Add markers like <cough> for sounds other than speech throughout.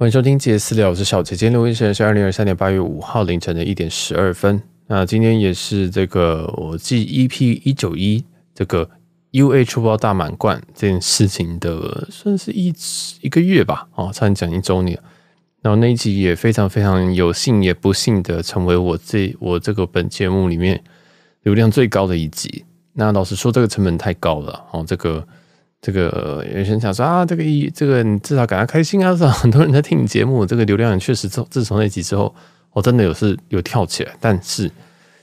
欢迎收听杰斯聊，我是小杰。今天录音时间是二零二三年八月五号凌晨的一点十二分。那今天也是这个我记 e p 一九一这个 UH 包大满贯这件事情的，算是一一个月吧，哦，差点讲一周年。然后那一集也非常非常有幸，也不幸的成为我这我这个本节目里面流量最高的一集。那老实说，这个成本太高了，哦，这个。这个有些人想说啊，这个一这个你至少感到开心啊，至少很多人在听你节目，这个流量确实从自从那集之后，我真的有是有跳起来。但是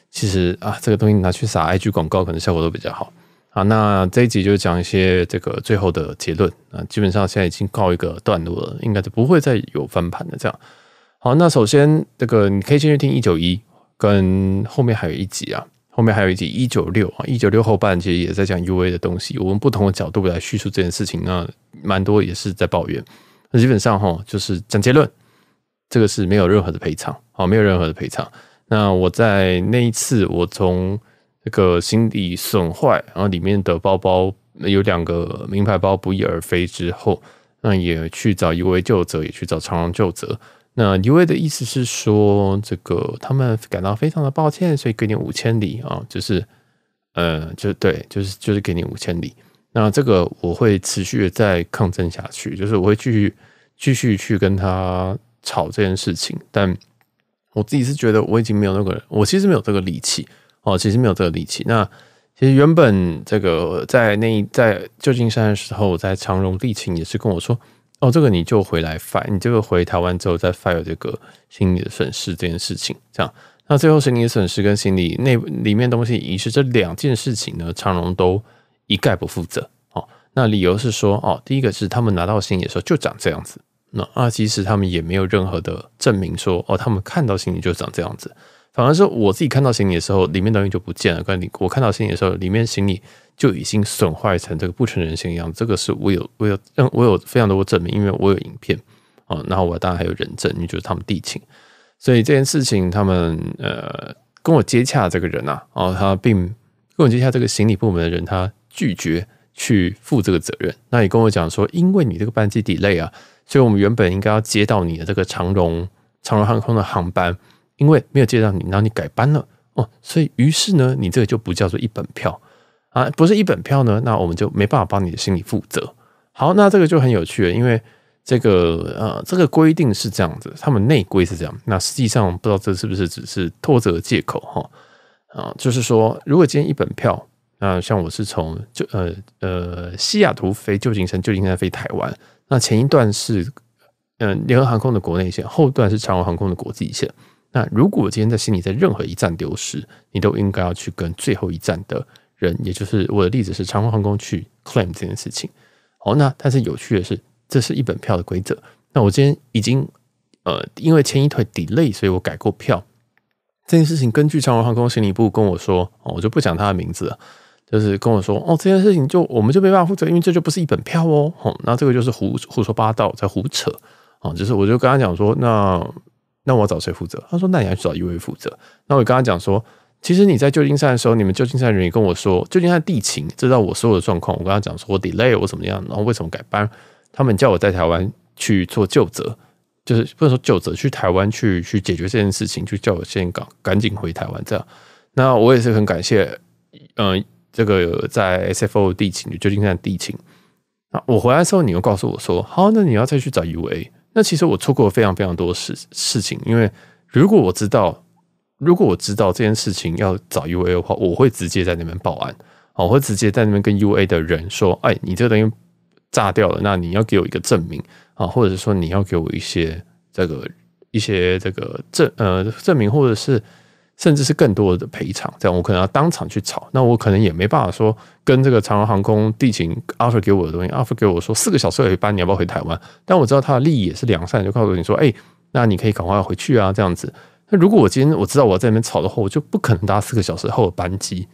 其实啊，这个东西拿去撒 IG 广告可能效果都比较好啊。那这一集就讲一些这个最后的结论啊，基本上现在已经告一个段落了，应该就不会再有翻盘的这样。好，那首先这个你可以先去听一九一，跟后面还有一集啊。后面还有一集一九六啊，一九六后半其实也在讲 U A 的东西，我们不同的角度来叙述这件事情，那蛮多也是在抱怨，那基本上哈就是讲结论，这个是没有任何的赔偿，好，没有任何的赔偿。那我在那一次我从这个行李损坏，然后里面的包包有两个名牌包不翼而飞之后，那也去找 U A 救者，也去找长荣救者。那李卫的意思是说，这个他们感到非常的抱歉，所以给你五千里啊，就是，呃，就对，就是就是给你五千里。那这个我会持续的再抗争下去，就是我会继续继续去跟他吵这件事情。但我自己是觉得我已经没有那个我其实没有这个力气哦，其实没有这个力气。那其实原本这个在那在旧金山的时候，在长荣力勤也是跟我说。哦，这个你就回来 f i 你这个回台湾之后再 f i 这个行李的损失这件事情。这样，那最后心理的损失跟行李内里面东西遗失这两件事情呢，长荣都一概不负责。哦，那理由是说，哦，第一个是他们拿到行李的时候就长这样子，那啊，其实他们也没有任何的证明说，哦，他们看到行李就长这样子，反而是我自己看到行李的时候，里面东西就不见了。跟你我看到行李的时候，里面行李。就已经损坏成这个不成人形一样，这个是我有我有让我有非常多证明，因为我有影片啊，然后我当然还有人证，因为就是他们地勤，所以这件事情他们呃跟我接洽这个人啊，哦，他并跟我接洽这个行李部门的人，他拒绝去负这个责任。那你跟我讲说，因为你这个班机 delay 啊，所以我们原本应该要接到你的这个长荣长荣航空的航班，因为没有接到你，然后你改班了哦，所以于是呢，你这个就不叫做一本票。啊，不是一本票呢，那我们就没办法帮你的行李负责。好，那这个就很有趣了，因为这个呃，这个规定是这样子，他们内规是这样。那实际上不知道这是不是只是托的借口哈啊，就是说，如果今天一本票，那像我是从旧呃呃西雅图飞旧金山，旧金山飞台湾，那前一段是嗯联合航空的国内线，后段是长荣航空的国际线。那如果今天在行李在任何一站丢失，你都应该要去跟最后一站的。人，也就是我的例子是长荣航空去 claim 这件事情。哦，那但是有趣的是，这是一本票的规则。那我今天已经呃，因为前一腿 delay，所以我改过票这件事情。根据长荣航空行李部跟我说，我就不讲他的名字了，就是跟我说哦，这件事情就我们就没办法负责，因为这就不是一本票哦。哦，那这个就是胡胡说八道，在胡扯啊。就是我就跟他讲说，那那我找谁负责？他说那你要去找一位负责。那我跟他讲说。其实你在旧金山的时候，你们旧金山人也跟我说，旧金山地勤知道我所有的状况。我跟他讲说，我 delay，我怎么样，然后为什么改班，他们叫我在台湾去做救则，就是不能说救则，去台湾去去解决这件事情，就叫我先赶赶紧回台湾这样。那我也是很感谢，嗯，这个在 SFO 地勤，旧金山地勤。那我回来的时候，你又告诉我说，好，那你要再去找 UA。那其实我错过了非常非常多事事情，因为如果我知道。如果我知道这件事情要找 U A 的话，我会直接在那边报案，我会直接在那边跟 U A 的人说：“哎，你这个东西炸掉了，那你要给我一个证明啊，或者说你要给我一些这个一些这个证呃证明，或者是甚至是更多的赔偿。这样我可能要当场去吵。那我可能也没办法说跟这个长荣航空地勤 offer 给我的东西，offer 给我说四个小时有一班，你要不要回台湾？但我知道他的利益也是良善，就告诉你说：哎，那你可以赶快回去啊，这样子。”那如果我今天我知道我在那边吵的话，我就不可能搭四个小时后的班机，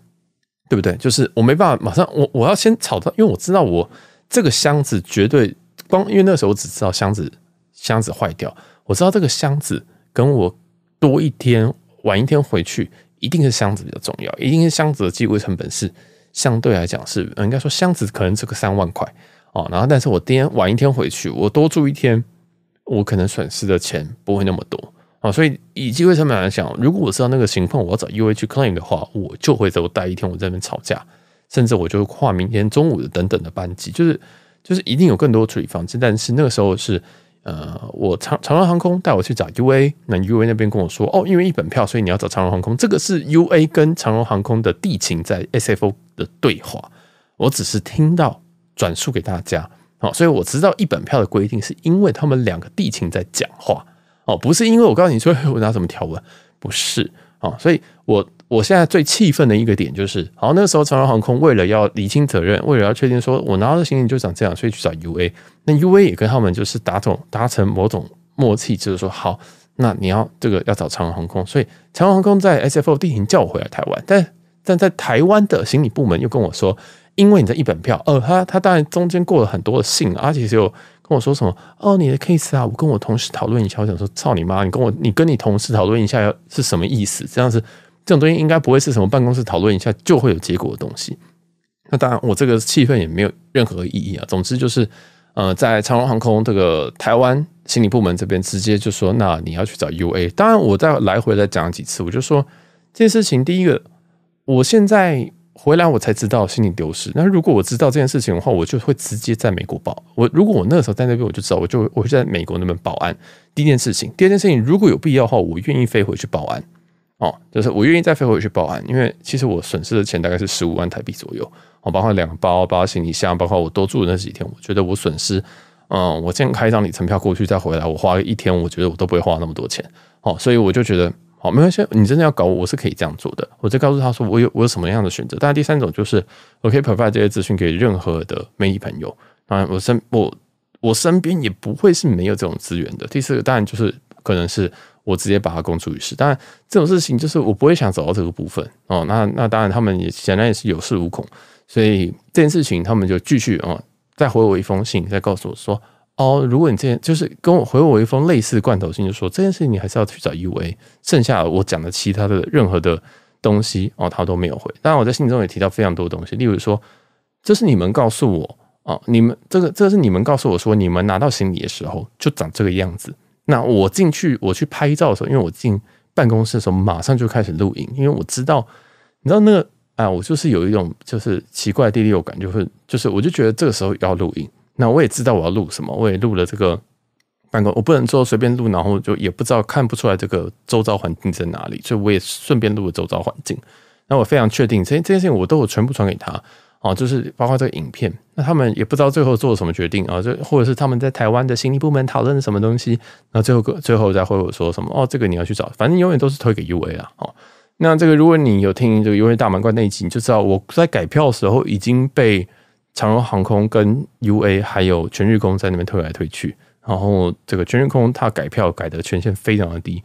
对不对？就是我没办法马上，我我要先吵到，因为我知道我这个箱子绝对光，因为那时候我只知道箱子箱子坏掉，我知道这个箱子跟我多一天晚一天回去，一定是箱子比较重要，一定是箱子的机会成本是相对来讲是应该说箱子可能这个三万块哦，然后但是我今天晚一天回去，我多住一天，我可能损失的钱不会那么多。啊，所以以机会成本来讲，如果我知道那个情况，我要找 U A 去 claim 的话，我就会多待一天，我在那边吵架，甚至我就跨明天中午的等等的班机，就是就是一定有更多处理方式。但是那个时候是，呃，我长长荣航空带我去找 U A，那 U A 那边跟我说，哦，因为一本票，所以你要找长荣航空。这个是 U A 跟长荣航空的地勤在 S F O 的对话，我只是听到转述给大家。好，所以我知道一本票的规定，是因为他们两个地勤在讲话。哦，不是因为我告诉你说 <laughs> 我拿什么条纹，不是啊，所以我我现在最气愤的一个点就是，好，那个时候长荣航空为了要理清责任，为了要确定说我拿到的行李就长这样，所以去找 U A，那 U A 也跟他们就是达成达成某种默契，就是说好，那你要这个要找长荣航空，所以长荣航空在 S F O 定停叫我回来台湾，但但在台湾的行李部门又跟我说，因为你在一本票，呃，他他当然中间过了很多的信，而且只有。跟我说什么？哦，你的 case 啊，我跟我同事讨论一下。我想说，操你妈！你跟我，你跟你同事讨论一下，是什么意思？这样子，这种东西应该不会是什么办公室讨论一下就会有结果的东西。那当然，我这个气氛也没有任何意义啊。总之就是，呃，在长荣航空这个台湾心理部门这边，直接就说，那你要去找 U A。当然，我再来回再讲几次，我就说这件事情，第一个，我现在。回来我才知道行李丢失。那如果我知道这件事情的话，我就会直接在美国报。我如果我那个时候在那边，我就知道，我就我就在美国那边报案。第一件事情，第二件事情，如果有必要的话，我愿意飞回去报案。哦，就是我愿意再飞回去报案，因为其实我损失的钱大概是十五万台币左右。哦，包括两包，包括行李箱，包括我多住的那几天，我觉得我损失，嗯，我先开一张里程票过去再回来，我花一天，我觉得我都不会花那么多钱。哦，所以我就觉得。好，没关系，你真的要搞我，我是可以这样做的。我就告诉他说，我有我有什么样的选择。当然，第三种就是我可以 provide 这些资讯给任何的媒体朋友。当然，我身我我身边也不会是没有这种资源的。第四个当然就是可能是我直接把它公诸于世。当然，这种事情就是我不会想走到这个部分。哦，那那当然他们也显然也是有恃无恐，所以这件事情他们就继续啊，再回我一封信，再告诉我说。哦，如果你这，就是跟我回我一封类似罐头信，就说这件事情你还是要去找一维，剩下我讲的其他的任何的东西哦，他都没有回。当然我在信中也提到非常多东西，例如说，这是你们告诉我啊，你们这个，这是你们告诉我说，你们拿到行李的时候就长这个样子。那我进去我去拍照的时候，因为我进办公室的时候马上就开始录音，因为我知道，你知道那个啊，我就是有一种就是奇怪的第六感，就是就是我就觉得这个时候要录音。那我也知道我要录什么，我也录了这个办公，我不能做随便录，然后就也不知道看不出来这个周遭环境在哪里，所以我也顺便录了周遭环境。那我非常确定，这这件事情我都有全部传给他啊，就是包括这个影片。那他们也不知道最后做了什么决定啊，就或者是他们在台湾的行政部门讨论什么东西。那最后个最后再会我说什么哦，这个你要去找，反正永远都是推给 U A 啊。哦，那这个如果你有听这个 U A 大满贯那一集，你就知道我在改票的时候已经被。长荣航空跟 U A 还有全日空在那边推来推去，然后这个全日空它改票改的权限非常的低，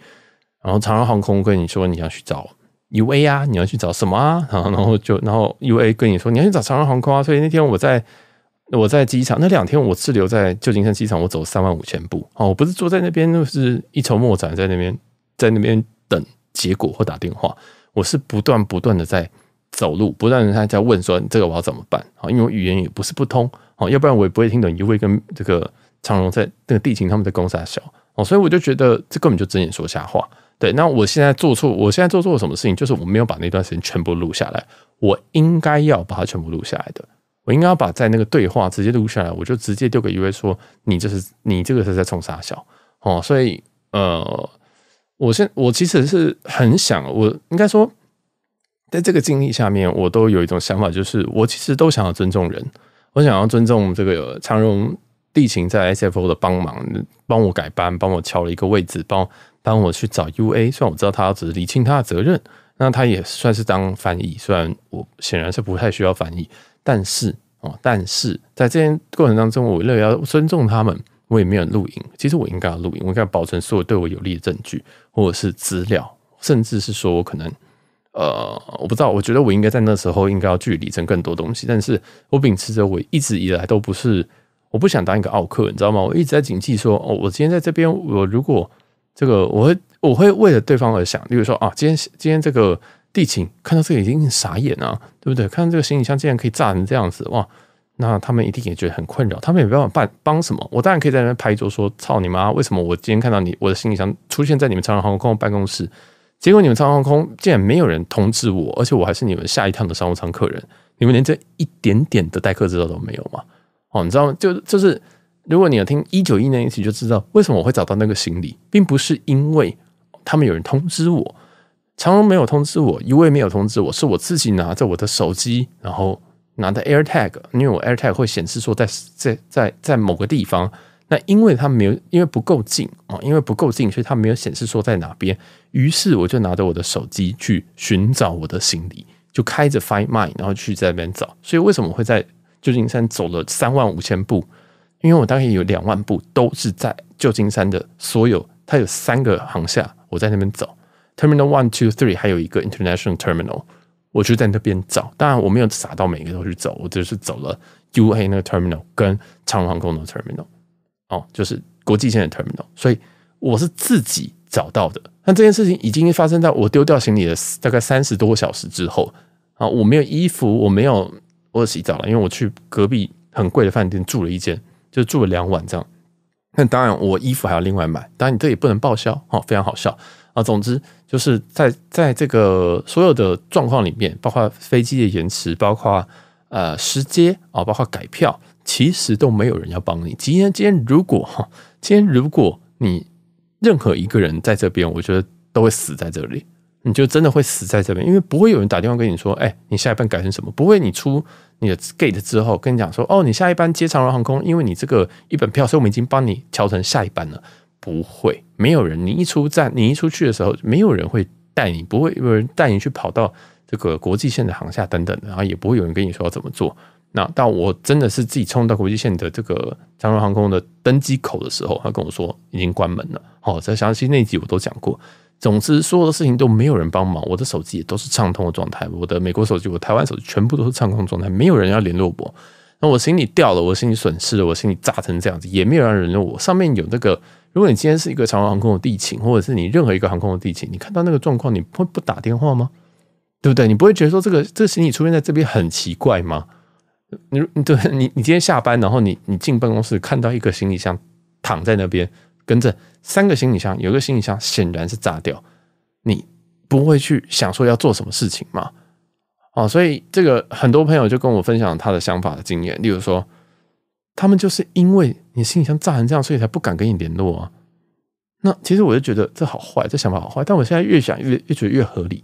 然后长荣航空跟你说你要去找 U A 啊，你要去找什么啊？然后然后就然后 U A 跟你说你要去找长荣航空啊。所以那天我在我在机场那两天，我滞留在旧金山机场，我走三万五千步哦，我不是坐在那边，就是一筹莫展在那边在那边等结果或打电话，我是不断不断的在。走路不断，人家在问说：“这个我要怎么办？”啊，因为语言也不是不通，哦，要不然我也不会听懂一位跟这个长荣在那个地勤他们在攻沙小哦，所以我就觉得这根本就睁眼说瞎话。对，那我现在做错，我现在做错了什么事情？就是我没有把那段时间全部录下来，我应该要把它全部录下来的，我应该要把在那个对话直接录下来，我就直接丢给一位说：“你这是，你这个是在冲傻小哦。”所以，呃，我现我其实是很想，我应该说。在这个经历下面，我都有一种想法，就是我其实都想要尊重人，我想要尊重这个长荣地勤在 SFO 的帮忙，帮我改班，帮我敲了一个位置，帮帮我去找 UA。虽然我知道他只是理清他的责任，那他也算是当翻译。虽然我显然是不太需要翻译，但是哦，但是在这些过程当中，我认为要尊重他们，我也没有录音。其实我应该要录音，我应该保存所有对我有利的证据或者是资料，甚至是说我可能。呃，我不知道，我觉得我应该在那时候应该要距离挣更多东西，但是我秉持着我一直以来都不是，我不想当一个奥客，你知道吗？我一直在谨记说，哦，我今天在这边，我如果这个，我会我会为了对方而想，例如说啊，今天今天这个地勤看到这个已经傻眼啊，对不对？看到这个行李箱竟然可以炸成这样子，哇，那他们一定也觉得很困扰，他们也没办法办帮什么，我当然可以在那边拍桌说，操你妈！为什么我今天看到你我的行李箱出现在你们常常航空办公室？结果你们仓航空竟然没有人通知我，而且我还是你们下一趟的商务舱客人，你们连这一点点的待客之道都没有吗？哦，你知道吗？就就是如果你要听一九一零一起就知道为什么我会找到那个行李，并不是因为他们有人通知我，长隆没有通知我，一位没有通知我，是我自己拿着我的手机，然后拿的 AirTag，因为我 AirTag 会显示说在在在在某个地方，那因为它没有，因为不够近啊，因为不够近，所以它没有显示说在哪边。于是我就拿着我的手机去寻找我的行李，就开着 Find My，然后去在那边找。所以为什么会在旧金山走了三万五千步？因为我大概有两万步都是在旧金山的，所有它有三个航下，我在那边走 Terminal One、Two、Three，还有一个 International Terminal，我就在那边找。当然我没有撒到每个都去走，我只是走了 UA 那个 Terminal 跟长航空的 Terminal 哦，就是国际线的 Terminal。所以我是自己。找到的，但这件事情已经发生在我丢掉行李的大概三十多个小时之后啊！我没有衣服，我没有我洗澡了，因为我去隔壁很贵的饭店住了一间，就住了两晚这样。那当然，我衣服还要另外买，当然你这也不能报销哈，非常好笑啊！总之就是在在这个所有的状况里面，包括飞机的延迟，包括呃时间啊，包括改票，其实都没有人要帮你。今天，今天如果哈，今天如果你。任何一个人在这边，我觉得都会死在这里。你就真的会死在这边，因为不会有人打电话跟你说，哎，你下一班改成什么？不会，你出你的 gate 之后，跟你讲说，哦，你下一班接长荣航空，因为你这个一本票，所以我们已经帮你调成下一班了。不会，没有人，你一出站，你一出去的时候，没有人会带你，不会有人带你去跑到这个国际线的航厦等等的，然后也不会有人跟你说怎么做。那到我真的是自己冲到国际线的这个长荣航空的登机口的时候，他跟我说已经关门了。好，在详细那集我都讲过。总之，所有的事情都没有人帮忙。我的手机也都是畅通的状态，我的美国手机、我台湾手机全部都是畅通状态，没有人要联络我。那我心里掉了，我心里损失了，我心里炸成这样子，也没有人联络我。上面有那个，如果你今天是一个长荣航空的地勤，或者是你任何一个航空的地勤，你看到那个状况，你会不打电话吗？对不对？你不会觉得说这个这行李出现在这边很奇怪吗？你对你你今天下班，然后你你进办公室看到一个行李箱躺在那边，跟着三个行李箱，有一个行李箱显然是炸掉，你不会去想说要做什么事情吗？哦，所以这个很多朋友就跟我分享他的想法的经验，例如说他们就是因为你行李箱炸成这样，所以才不敢跟你联络啊。那其实我就觉得这好坏，这想法好坏，但我现在越想越越觉得越合理，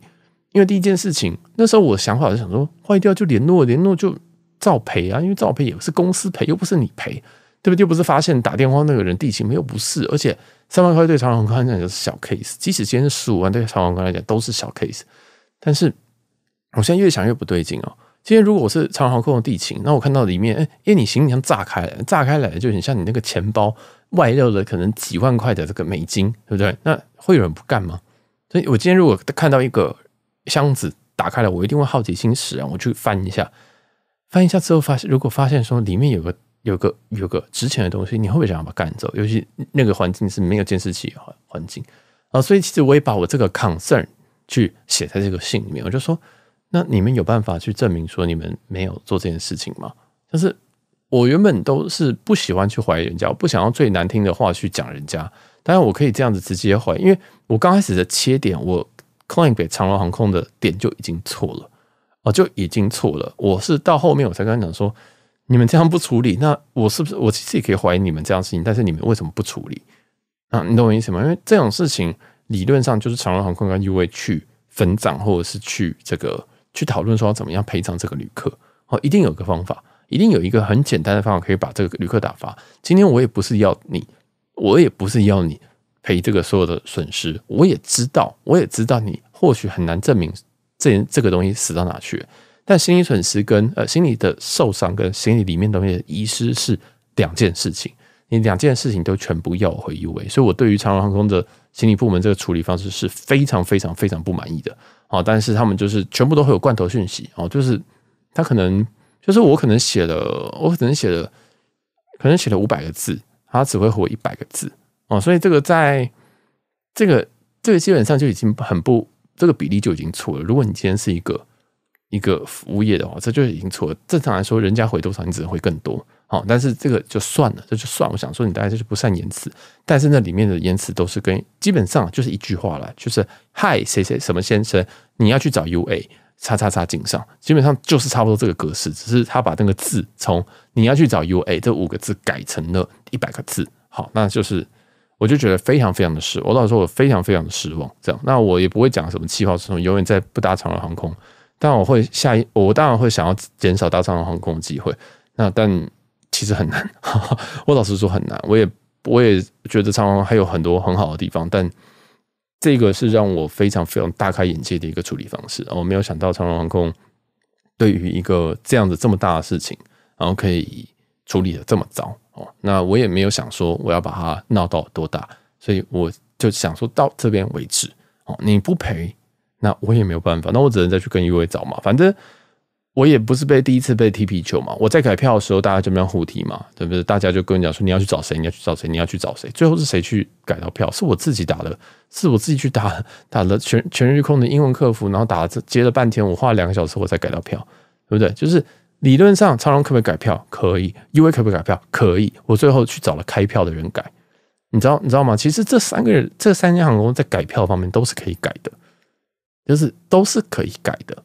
因为第一件事情那时候我想法是想说坏掉就联络，联络就。照赔啊，因为照赔也是公司赔，又不是你赔，对不对？又不是发现打电话那个人地勤没有不是，而且三万块对常航空来讲就是小 case，即使今天是五万对常航空来讲都是小 case。但是我现在越想越不对劲哦。今天如果我是常航空的地勤，那我看到里面，哎，你行李箱炸开了，炸开来了，就很像你那个钱包外露了，可能几万块的这个美金，对不对？那会有人不干吗？所以，我今天如果看到一个箱子打开了，我一定会好奇心使然，我去翻一下。翻译一下之后发现，如果发现说里面有个有个有个值钱的东西，你会不会想要把它赶走？尤其那个环境是没有监视器环环境啊，所以其实我也把我这个 concern 去写在这个信里面。我就说，那你们有办法去证明说你们没有做这件事情吗？就是我原本都是不喜欢去怀疑人家，我不想要最难听的话去讲人家。当然我可以这样子直接怀疑，因为我刚开始的切点，我 claim 长龙航空的点就已经错了。哦，就已经错了。我是到后面我才跟他讲说，你们这样不处理，那我是不是我其实也可以怀疑你们这样事情？但是你们为什么不处理？啊，你懂我意思吗？因为这种事情理论上就是长荣航空跟 UA 去分账，或者是去这个去讨论说要怎么样赔偿这个旅客。哦，一定有个方法，一定有一个很简单的方法可以把这个旅客打发。今天我也不是要你，我也不是要你赔这个所有的损失。我也知道，我也知道你或许很难证明。这这个东西死到哪去？但心理损失跟呃心理的受伤跟心理里面东西的遗失是两件事情，你两件事情都全部要回一位，所以我对于长荣航空的心理部门这个处理方式是非常非常非常不满意的啊！但是他们就是全部都会有罐头讯息哦，就是他可能就是我可能写了，我可能写了，可能写了五百个字，他只会回一百个字哦，所以这个在这个这个基本上就已经很不。这个比例就已经错了。如果你今天是一个一个服务业的话，这就已经错了。正常来说，人家回多少，你只能回更多。好，但是这个就算了，这就算。我想说，你大概就是不善言辞。但是那里面的言辞都是跟基本上就是一句话了，就是 Hi 谁谁什么先生，你要去找 UA 叉叉叉井上，基本上就是差不多这个格式，只是他把那个字从你要去找 UA 这五个字改成了一百个字。好，那就是。我就觉得非常非常的失，我老实说，我非常非常的失望。这样，那我也不会讲什么气泡之么永远在不搭长荣航空，但我会下一，我当然会想要减少搭长荣航空的机会。那但其实很难，<laughs> 我老实说很难。我也我也觉得长荣还有很多很好的地方，但这个是让我非常非常大开眼界的一个处理方式。我没有想到长荣航空对于一个这样子这么大的事情，然后可以处理的这么糟。哦，那我也没有想说我要把它闹到多大，所以我就想说到这边为止。哦，你不赔，那我也没有办法，那我只能再去跟一位找嘛。反正我也不是被第一次被踢皮球嘛。我在改票的时候，大家这边互踢嘛，对不对？大家就跟讲说你要去找谁，你要去找谁，你要去找谁。最后是谁去改到票？是我自己打的，是我自己去打，打了全全日空的英文客服，然后打了这接了半天，我花两个小时我才改到票，对不对？就是。理论上，长龙可不可以改票？可以。u A 可不可以改票？可以。我最后去找了开票的人改，你知道？你知道吗？其实这三个人，这三家航空公司，在改票方面都是可以改的，就是都是可以改的。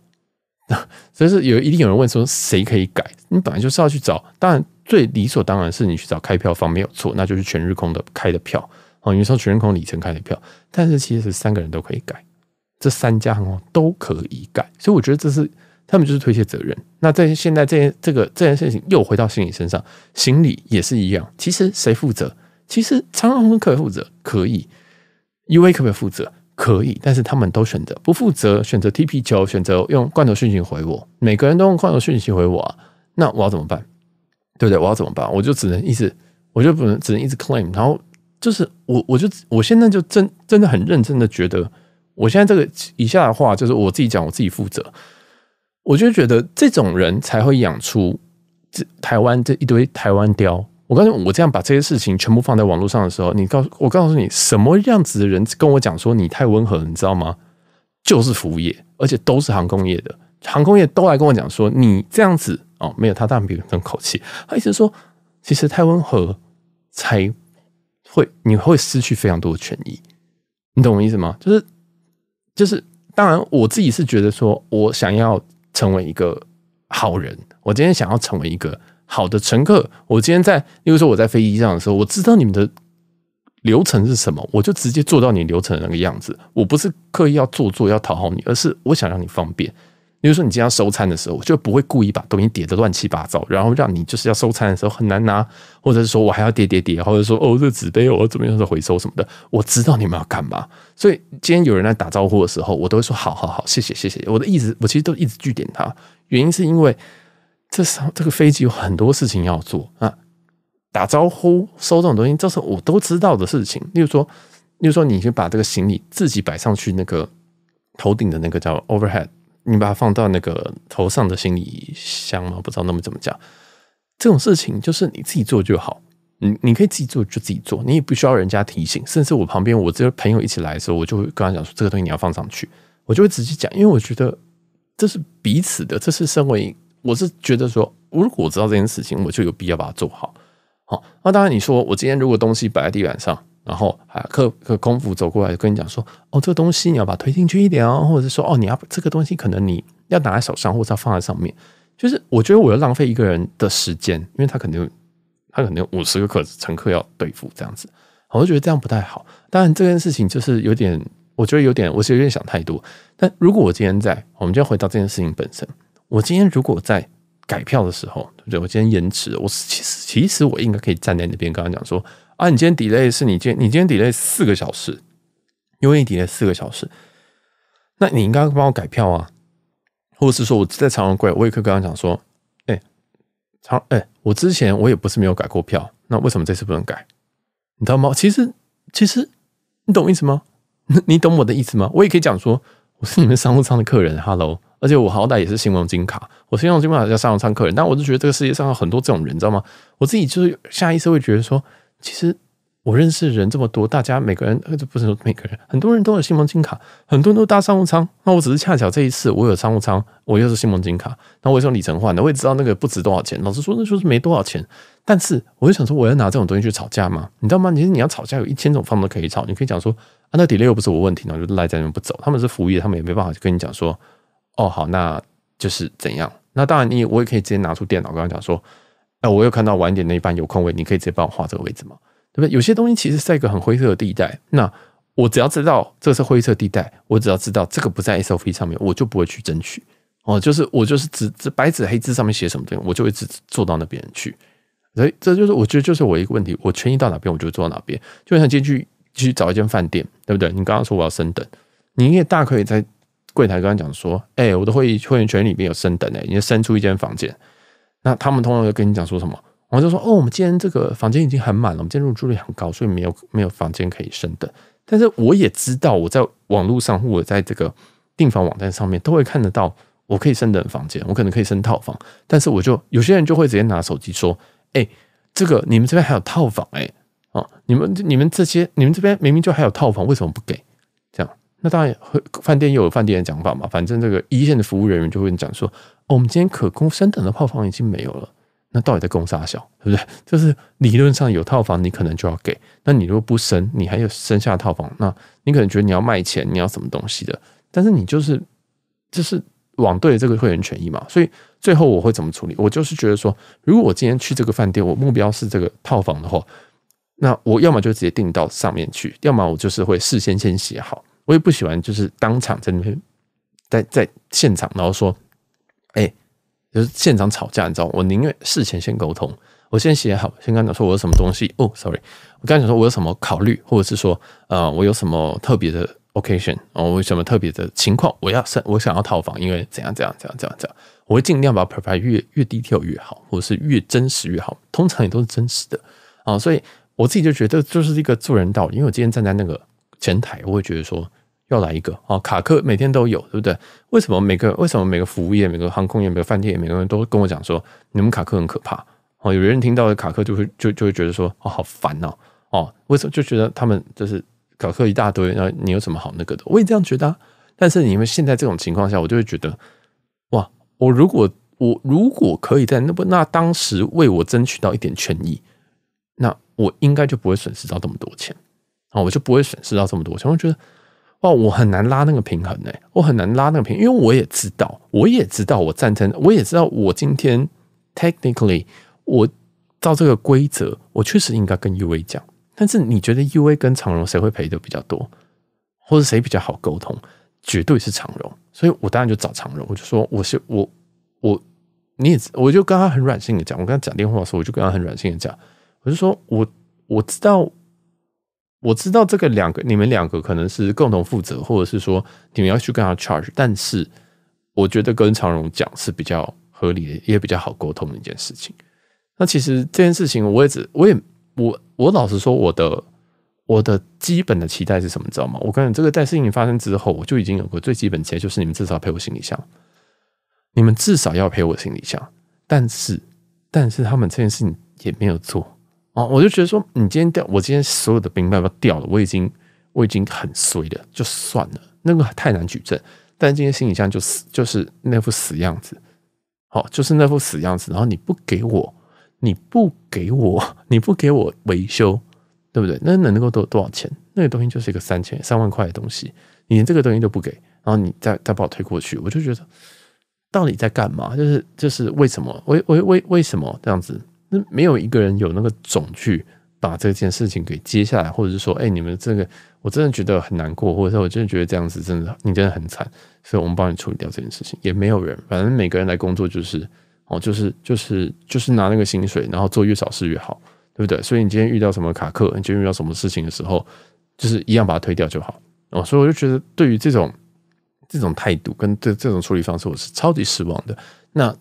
<laughs> 所以是有一定有人问说谁可以改？你本来就是要去找，当然最理所当然是你去找开票方没有错，那就是全日空的开的票哦，你说全日空里程开的票，但是其实三个人都可以改，这三家航空都可以改，所以我觉得这是。他们就是推卸责任。那在现在，这这个这件事情又回到心理身上，心理也是一样。其实谁负责？其实仓管可以负责，可以；U V 可以负责，可以。但是他们都选择不负责，选择踢皮球，选择用罐头讯息回我。每个人都用罐头讯息回我，那我要怎么办？对不对？我要怎么办？我就只能一直，我就不能，只能一直 claim。然后就是我，我就我现在就真真的很认真的觉得，我现在这个以下的话就是我自己讲，我自己负责。我就觉得这种人才会养出这台湾这一堆台湾雕。我告诉你，我这样把这些事情全部放在网络上的时候，你告诉我告诉你什么样子的人跟我讲说你太温和，了，你知道吗？就是服务业，而且都是航空业的，航空业都来跟我讲说你这样子哦，没有他大然别口气，他意思说，其实太温和才会你会失去非常多的权益，你懂我意思吗？就是就是，当然我自己是觉得说我想要。成为一个好人，我今天想要成为一个好的乘客。我今天在，例如说我在飞机上的时候，我知道你们的流程是什么，我就直接做到你流程的那个样子。我不是刻意要做作要讨好你，而是我想让你方便。例如说，你今天要收餐的时候，我就不会故意把东西叠得乱七八糟，然后让你就是要收餐的时候很难拿，或者是说我还要叠叠叠，或者说哦，这纸杯我怎么样做回收什么的，我知道你们要干嘛。所以今天有人来打招呼的时候，我都会说好好好，谢谢谢谢。我的一直我其实都一直拒点他，原因是因为这上这个飞机有很多事情要做啊，打招呼收这种东西，这是我都知道的事情。例如说，例如说，你先把这个行李自己摆上去那个头顶的那个叫 overhead。你把它放到那个头上的行李箱吗？不知道那么怎么讲。这种事情就是你自己做就好。你你可以自己做就自己做，你也不需要人家提醒。甚至我旁边我这个朋友一起来的时候，我就会跟他讲说：“这个东西你要放上去。”我就会直接讲，因为我觉得这是彼此的。这是身为我是觉得说，如果我知道这件事情，我就有必要把它做好。好，那当然你说我今天如果东西摆在地板上。然后啊，客客空服走过来跟你讲说：“哦，这个东西你要把它推进去一点哦，或者是说哦，你要这个东西可能你要拿在手上或者放在上面。”就是我觉得我要浪费一个人的时间，因为他肯定他肯定五十个客乘客要对付这样子，我就觉得这样不太好。当然这件事情就是有点，我觉得有点，我是有点想太多。但如果我今天在，我们就要回到这件事情本身。我今天如果在改票的时候，对不对？我今天延迟，我其实其实我应该可以站在那边跟他讲说。啊，你今天 delay 是你今你今天 delay 四个小时，因为你 delay 四个小时，那你应该帮我改票啊，或者是说我在长荣柜，我也可以跟他讲说，哎，长哎，我之前我也不是没有改过票，那为什么这次不能改？你知道吗？其实其实你懂意思吗？你懂我的意思吗？我也可以讲说，我是你们商务舱的客人，Hello，而且我好歹也是新闻金卡，我是星金卡叫商务舱客人，但我就觉得这个世界上有很多这种人，你知道吗？我自己就是下意识会觉得说。其实我认识人这么多，大家每个人呃，这不是说每个人，很多人都有信盟金卡，很多人都搭商务舱。那我只是恰巧这一次我有商务舱，我又是信盟金卡，那我也么里程换的，我也知道那个不值多少钱，老实说那就是没多少钱。但是我就想说，我要拿这种东西去吵架吗？<laughs> 你知道吗？其实你要吵架，有一千种方法可以吵。你可以讲说，啊，那里列又不是我问题后就赖在那边不走。他们是服务业，他们也没办法跟你讲说，哦好，那就是怎样。那当然，你我也可以直接拿出电脑跟他讲说。哎，我有看到晚点那一班有空位，你可以直接帮我画这个位置吗？对不对？有些东西其实在一个很灰色的地带。那我只要知道这是灰色地带，我只要知道这个不在 SOP 上面，我就不会去争取。哦，就是我就是只只白纸黑字上面写什么东西，我就一直坐到那边去。所以这就是我觉得就是我一个问题，我权益到哪边我就坐到哪边。就像进去去找一间饭店，对不对？你刚刚说我要升等，你也大可以在柜台跟他讲说：“哎，我的会会员权里面有升等哎，你就升出一间房间。”那他们通常就跟你讲说什么？我就说哦，我们今天这个房间已经很满了，我们今天入住率很高，所以没有没有房间可以升等。但是我也知道，我在网络上，或我在这个订房网站上面都会看得到，我可以升等房间，我可能可以升套房。但是我就有些人就会直接拿手机说：“哎，这个你们这边还有套房哎，哦，你们你们这些你们这边明明就还有套房，为什么不给？”这样，那当然，饭店又有饭店的讲法嘛。反正这个一线的服务人员就会讲说。我们今天可供升等的套房已经没有了，那到底在供啥小，对不对？就是理论上有套房，你可能就要给。那你如果不升，你还有剩下套房，那你可能觉得你要卖钱，你要什么东西的？但是你就是就是网对这个会员权益嘛。所以最后我会怎么处理？我就是觉得说，如果我今天去这个饭店，我目标是这个套房的话，那我要么就直接订到上面去，要么我就是会事先先写好。我也不喜欢就是当场在那边在在现场，然后说。哎，就是现场吵架，你知道我宁愿事前先沟通，我先写好，先跟他说我有什么东西。哦，sorry，我跟他说我有什么考虑，或者是说，呃，我有什么特别的 occasion 哦，我有什么特别的情况？我要我想要套房，因为怎样怎样怎样怎样怎样？我会尽量把 provide 越越低调越好，或者是越真实越好。通常也都是真实的啊，所以我自己就觉得就是一个做人道理。因为我今天站在那个前台，我会觉得说。要来一个啊！卡克每天都有，对不对？为什么每个为什么每个服务业、每个航空业、每个饭店，每个人都跟我讲说你们卡克很可怕哦。有人听到卡克就会就就会觉得说哦好烦哦哦，为什么就觉得他们就是卡克一大堆？然后你有什么好那个的？我也这样觉得。啊。但是你们现在这种情况下，我就会觉得哇，我如果我如果可以在那不那当时为我争取到一点权益，那我应该就不会损失到这么多钱啊，我就不会损失到这么多钱。我觉得。哦，我很难拉那个平衡诶，我很难拉那个平，因为我也知道，我也知道我赞成，我也知道我今天 technically 我照这个规则，我确实应该跟 U V 讲。但是你觉得 U V 跟长荣谁会赔的比较多，或者谁比较好沟通？绝对是长荣，所以我当然就找长荣，我就说我是我我你也，我就跟他很软性的讲，我跟他讲电话的时候，我就跟他很软性的讲，我就说我我知道。我知道这个两个你们两个可能是共同负责，或者是说你们要去跟他 charge，但是我觉得跟长荣讲是比较合理的，也比较好沟通的一件事情。那其实这件事情我也只我也我我老实说，我的我的基本的期待是什么？知道吗？我跟你这个在事情发生之后，我就已经有个最基本期待，就是你们至少赔我行李箱，你们至少要赔我行李箱。但是但是他们这件事情也没有做。哦，我就觉得说，你今天掉，我今天所有的冰板要掉了，我已经，我已经很衰了，就算了，那个太难举证。但今天心理箱就是就是那副死样子，好，就是那副死样子。然后你不给我，你不给我，<laughs> 你不给我维修，对不对？那能能够多多少钱？那个东西就是一个三千三万块的东西，你连这个东西都不给，然后你再再把我推过去，我就觉得，到底在干嘛？就是就是为什么，为为为为什么这样子？那没有一个人有那个种去把这件事情给接下来，或者是说，哎，你们这个我真的觉得很难过，或者说我真的觉得这样子真的你真的很惨，所以我们帮你处理掉这件事情也没有人，反正每个人来工作就是哦，就是就是就是拿那个薪水，然后做越少事越好，对不对？所以你今天遇到什么卡克，你今天遇到什么事情的时候，就是一样把它推掉就好哦。所以我就觉得对于这种这种态度跟这这种处理方式，我是超级失望的。那。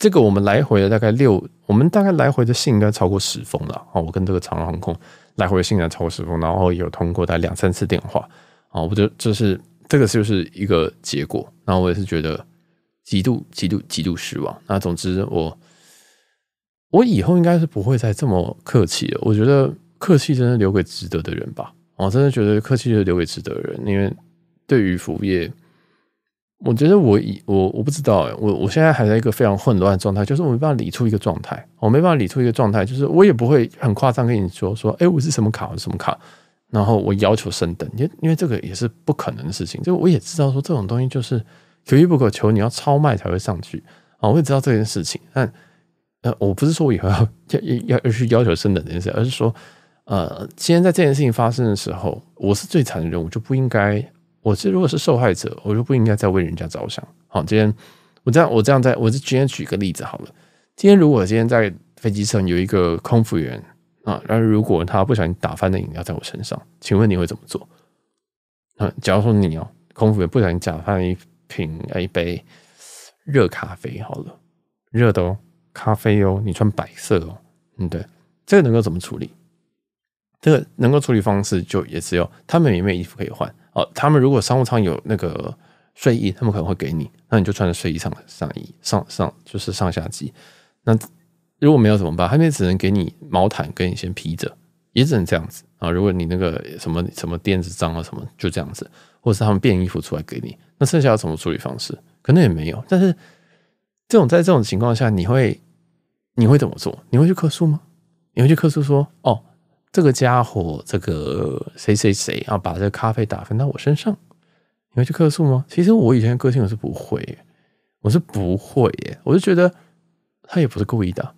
这个我们来回了大概六，我们大概来回的信应该超过十封了啊！我跟这个长航空来回的信应该超过十封，然后有通过大概两三次电话啊！我就就是这个就是一个结果，那我也是觉得极度极度极度失望。那总之我我以后应该是不会再这么客气了。我觉得客气真的留给值得的人吧，我真的觉得客气就留给值得的人，因为对于服务业。我觉得我以我我不知道哎，我我现在还在一个非常混乱的状态，就是我没办法理出一个状态，我没办法理出一个状态，就是我也不会很夸张跟你说说，哎，我是什么卡，什么卡，然后我要求升等，因因为这个也是不可能的事情，就我也知道说这种东西就是可遇不可求，你要超卖才会上去啊，我也知道这件事情，但呃，我不是说我以后要要要要去要求升等这件事，而是说呃，今天在这件事情发生的时候，我是最惨的人我就不应该。我是如果是受害者，我就不应该再为人家着想。好，今天我这样，我这样在，我就今天举个例子好了。今天如果今天在飞机上有一个空服员啊，然后如果他不小心打翻的饮料在我身上，请问你会怎么做？啊，假如说你哦，空服员不小心打翻一瓶啊一杯热咖啡好了，热的哦，咖啡哦，你穿白色哦，嗯对，这个能够怎么处理？这个能够处理方式就也只有他们有没有衣服可以换？他们如果商务舱有那个睡衣，他们可能会给你，那你就穿着睡衣上上衣上上就是上下机。那如果没有怎么办？他们只能给你毛毯，给你先披着，也只能这样子啊。如果你那个什么什么垫子脏了什么，就这样子，或者是他们变衣服出来给你，那剩下要怎么处理方式？可能也没有。但是这种在这种情况下，你会你会怎么做？你会去客诉吗？你会去客诉说哦？这个家伙，这个谁谁谁啊，把这个咖啡打翻到我身上，你会去客诉吗？其实我以前个性我是不会，我是不会耶，我就觉得他也不是故意的，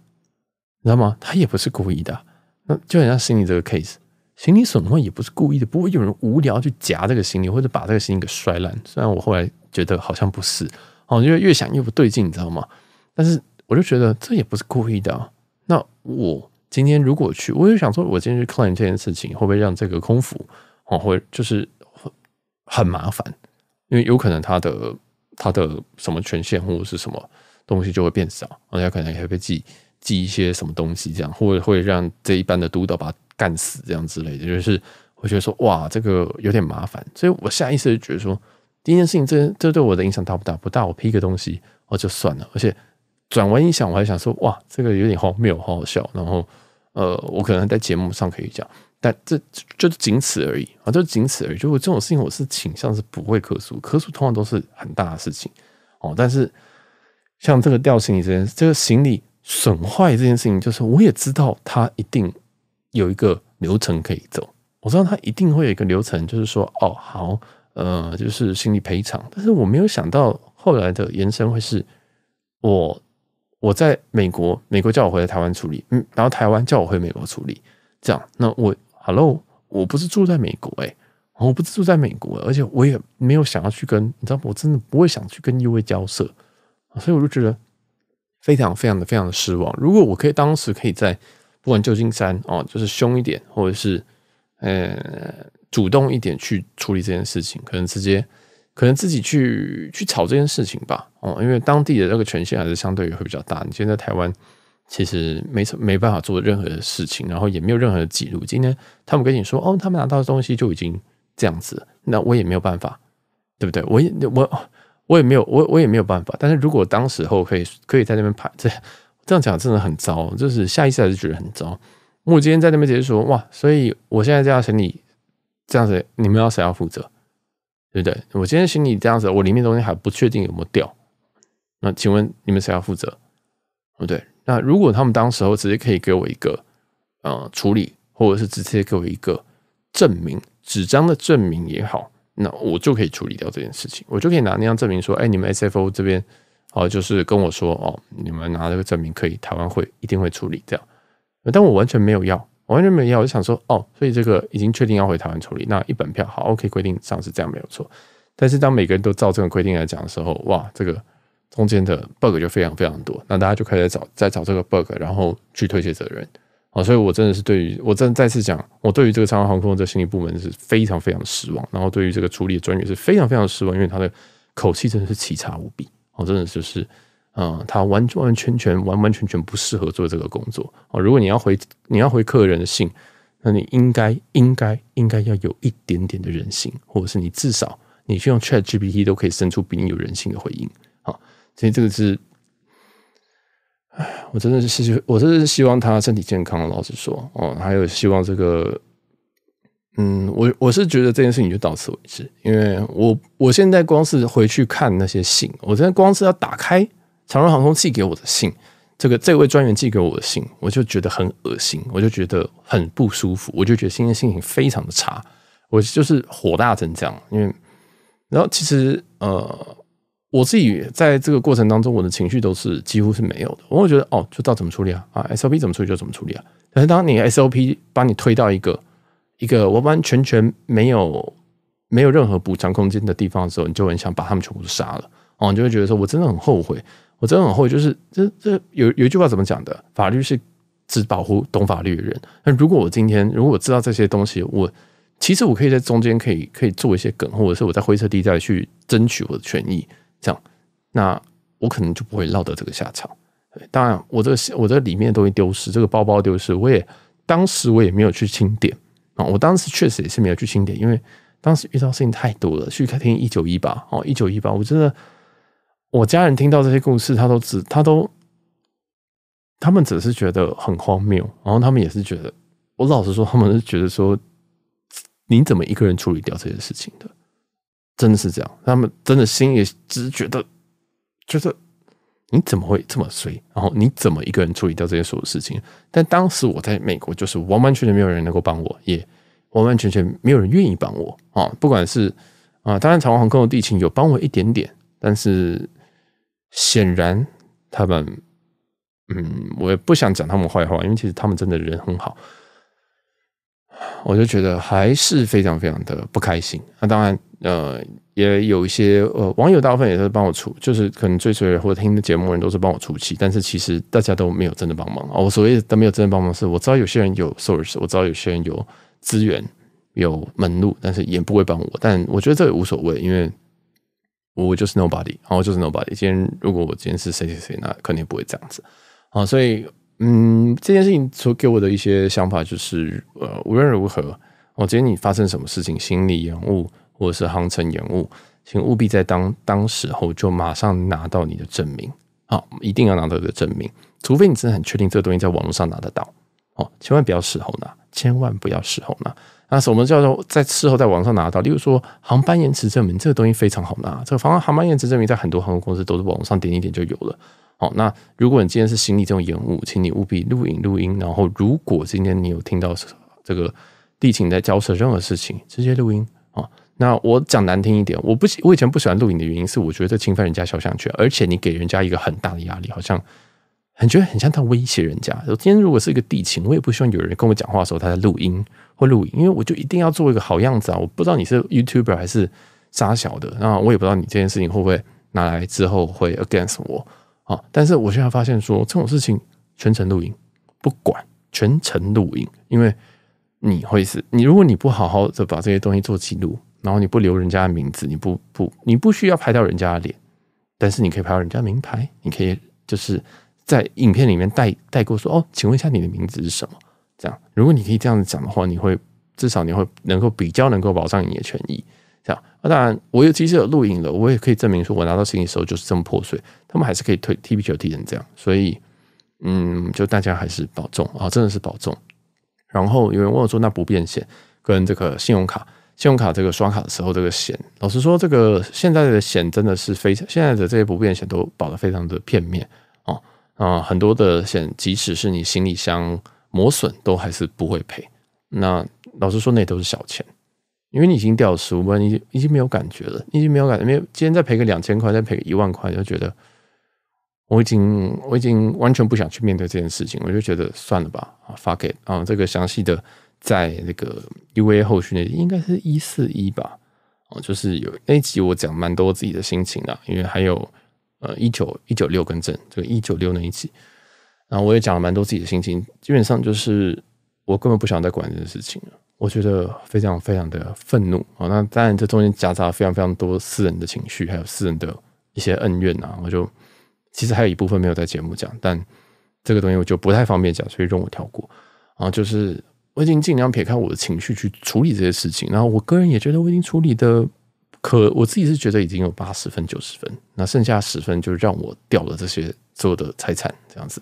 你知道吗？他也不是故意的，那就很像心理这个 case，心理损坏也不是故意的，不会有人无聊去夹这个行李，或者把这个行李给摔烂。虽然我后来觉得好像不是，哦，就越想越不对劲，你知道吗？但是我就觉得这也不是故意的，那我。今天如果去，我就想说，我今天去 claim 这件事情，会不会让这个空服哦，会就是很麻烦，因为有可能他的他的什么权限或者是什么东西就会变少，而且可能也会记记一些什么东西，这样或者会让这一般的督导把他干死，这样之类的，就是我觉得说哇，这个有点麻烦，所以我下意识就觉得说，第一件事情，这这对我的影响大不大？不大，我批个东西哦就算了，而且转完音响，我还想说哇，这个有点好谬，好好笑，然后。呃，我可能在节目上可以讲，但这就仅此而已啊，就仅此而已。如果这种事情，我是倾向是不会克诉，克诉通常都是很大的事情哦。但是像这个掉行李这件事，这个行李损坏这件事情，就是我也知道它一定有一个流程可以走，我知道它一定会有一个流程，就是说，哦，好，呃，就是行李赔偿。但是我没有想到后来的延伸会是我。我在美国，美国叫我回来台湾处理，嗯，然后台湾叫我回美国处理，这样，那我，Hello，我不是住在美国诶，我不是住在美国，而且我也没有想要去跟，你知道，我真的不会想去跟 U 位交涉，所以我就觉得非常非常的非常的失望。如果我可以当时可以在不管旧金山哦，就是凶一点，或者是呃主动一点去处理这件事情，可能直接。可能自己去去炒这件事情吧，哦，因为当地的那个权限还是相对会比较大。你今天在台湾其实没没办法做任何的事情，然后也没有任何的记录。今天他们跟你说，哦，他们拿到的东西就已经这样子，那我也没有办法，对不对？我也我我也没有，我我也没有办法。但是如果当时候可以可以在那边排，这这样讲真的很糟，就是下意识还是觉得很糟。我今天在那边直接说，哇，所以我现在这样审理这样子，你们要谁要负责？对不对？我今天行李这样子，我里面东西还不确定有没有掉。那请问你们谁要负责？对不对？那如果他们当时候直接可以给我一个呃处理，或者是直接给我一个证明，纸张的证明也好，那我就可以处理掉这件事情，我就可以拿那张证明说，哎，你们 SFO 这边哦，就是跟我说哦，你们拿这个证明可以，台湾会一定会处理掉。但我完全没有要。完全没要，我就想说哦，所以这个已经确定要回台湾处理。那一本票好，OK，规定上是这样没有错。但是当每个人都照这个规定来讲的时候，哇，这个中间的 bug 就非常非常多。那大家就开始找在找这个 bug，然后去推卸责任。哦，所以我真的是对于我的再次讲，我对于这个长湾航空这心理部门是非常非常失望。然后对于这个处理的专员是非常非常失望，因为他的口气真的是奇差无比。哦，真的就是。啊，他完完全全完完全全不适合做这个工作哦。如果你要回你要回客人的信，那你应该应该应该要有一点点的人性，或者是你至少你去用 Chat GPT 都可以生出比你有人性的回应啊。所以这个是，唉，我真的是我真的是希望他身体健康，老实说哦，还有希望这个，嗯，我我是觉得这件事情就到此为止，因为我我现在光是回去看那些信，我现在光是要打开。长荣航空寄给我的信，这个这位专员寄给我的信，我就觉得很恶心，我就觉得很不舒服，我就觉得今天心情非常的差，我就是火大成这样。因为，然后其实呃，我自己在这个过程当中，我的情绪都是几乎是没有的。我会觉得哦，就知道怎么处理啊啊，SOP 怎么处理就怎么处理啊。但是当你 SOP 把你推到一个一个完完全全没有没有任何补偿空间的地方的时候，你就很想把他们全部杀了哦，你就会觉得说我真的很后悔。我真的很后悔，就是这这有有一句话怎么讲的？法律是只保护懂法律的人。那如果我今天如果我知道这些东西，我其实我可以在中间可以可以做一些梗，或者是我在灰色地带去争取我的权益，这样，那我可能就不会落得这个下场。当然，我这个我这里面东西丢失，这个包包丢失，我也当时我也没有去清点啊。我当时确实也是没有去清点，因为当时遇到事情太多了。去听一九一八哦，一九一八，我真的。我家人听到这些故事，他都只，他都，他们只是觉得很荒谬，然后他们也是觉得，我老实说，他们是觉得说，你怎么一个人处理掉这些事情的？真的是这样，他们真的心也只是觉得，觉得你怎么会这么衰？然后你怎么一个人处理掉这些所有事情？但当时我在美国，就是完完全全没有人能够帮我，也完完全全没有人愿意帮我啊！不管是啊，当然，台湾航空地勤有帮我一点点，但是。显然，他们，嗯，我也不想讲他们坏话，因为其实他们真的人很好，我就觉得还是非常非常的不开心。那当然，呃，也有一些呃网友，大部分也是帮我出，就是可能追随或者听的节目人都是帮我出气，但是其实大家都没有真的帮忙。我所谓的没有真的帮忙，是我知道有些人有 source，我知道有些人有资源、有门路，但是也不会帮我。但我觉得这也无所谓，因为。我就是 nobody，然后就是 nobody。今天如果我今天是谁谁谁，那肯定不会这样子啊。所以，嗯，这件事情所给我的一些想法就是，呃，无论如何，我今天你发生什么事情，心理延误或者是航程延误，请务必在当当时候就马上拿到你的证明啊，一定要拿到你的证明，除非你真的很确定这个东西在网络上拿得到哦，千万不要事后拿，千万不要事后拿。那是我们叫做在事后在网上拿到，例如说航班延迟证明，这个东西非常好拿。这个航班航班延迟证明在很多航空公司都是网上点一点就有了。好，那如果你今天是行李这种延误，请你务必录影录音。然后，如果今天你有听到这个地勤在交涉任何事情，直接录音。啊，那我讲难听一点，我不我以前不喜欢录影的原因是，我觉得侵犯人家肖像权，而且你给人家一个很大的压力，好像。很觉得很像他威胁人家。今天如果是一个地勤，我也不希望有人跟我讲话的时候他在录音或录音，因为我就一定要做一个好样子啊！我不知道你是 YouTuber 还是沙小的，那我也不知道你这件事情会不会拿来之后会 against 我啊！但是我现在发现说这种事情全程录音不管全程录音，因为你会是你如果你不好好的把这些东西做记录，然后你不留人家的名字，你不不你不需要拍到人家的脸，但是你可以拍到人家名牌，你可以就是。在影片里面代代购说：“哦，请问一下你的名字是什么？”这样，如果你可以这样子讲的话，你会至少你会能够比较能够保障你的权益。这样，当然，我有其实有录影了，我也可以证明说，我拿到行李的时候就是这么破碎。他们还是可以推踢皮球踢成这样，所以，嗯，就大家还是保重啊，真的是保重。然后有人问我说：“那不变险跟这个信用卡、信用卡这个刷卡的时候这个险，老实说，这个现在的险真的是非常，现在的这些不变险都保的非常的片面。”啊，很多的险，即使是你行李箱磨损，都还是不会赔。那老实说，那都是小钱，因为你已经掉五万，你已经没有感觉了，已经没有感觉。没有，今天再赔个两千块，再赔一万块，就觉得我已经，我已经完全不想去面对这件事情。我就觉得算了吧，啊，fuck it。啊，这个详细的在那个 UVA 后续那集应该是一四一吧。哦，就是有那集我讲蛮多自己的心情啊，因为还有。呃，一九一九六跟正，这个一九六那一集，然后我也讲了蛮多自己的心情，基本上就是我根本不想再管这件事情了，我觉得非常非常的愤怒啊。那当然，这中间夹杂非常非常多私人的情绪，还有私人的一些恩怨啊。我就其实还有一部分没有在节目讲，但这个东西我就不太方便讲，所以容我跳过。然后就是我已经尽量撇开我的情绪去处理这些事情，然后我个人也觉得我已经处理的。可我自己是觉得已经有八十分、九十分，那剩下十分就让我掉了这些所有的财产，这样子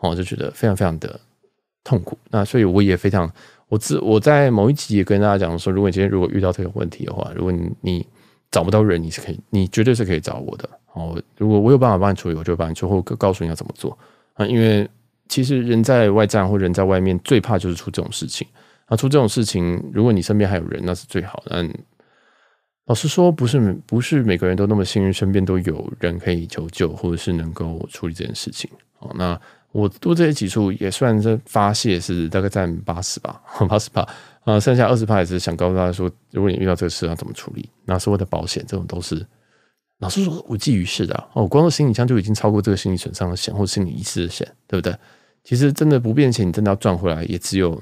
我就觉得非常非常的痛苦。那所以我也非常，我自我在某一集也跟大家讲说，如果你今天如果遇到这个问题的话，如果你找不到人，你是可以，你绝对是可以找我的哦。如果我有办法帮你处理，我就帮你处理或告诉你要怎么做啊。因为其实人在外站或人在外面最怕就是出这种事情那出这种事情，如果你身边还有人，那是最好。但老实说，不是不是每个人都那么幸运，身边都有人可以求救，或者是能够处理这件事情。那我做这些几处也，算是发泄是大概占八十吧，<laughs> 八十趴啊，剩下二十趴也是想告诉大家说，如果你遇到这个事要怎么处理。那所谓的保险，这种都是老实说无济于事的哦。光做心理箱就已经超过这个心理损伤险或心理失的险，对不对？其实真的不变现，你真的要赚回来，也只有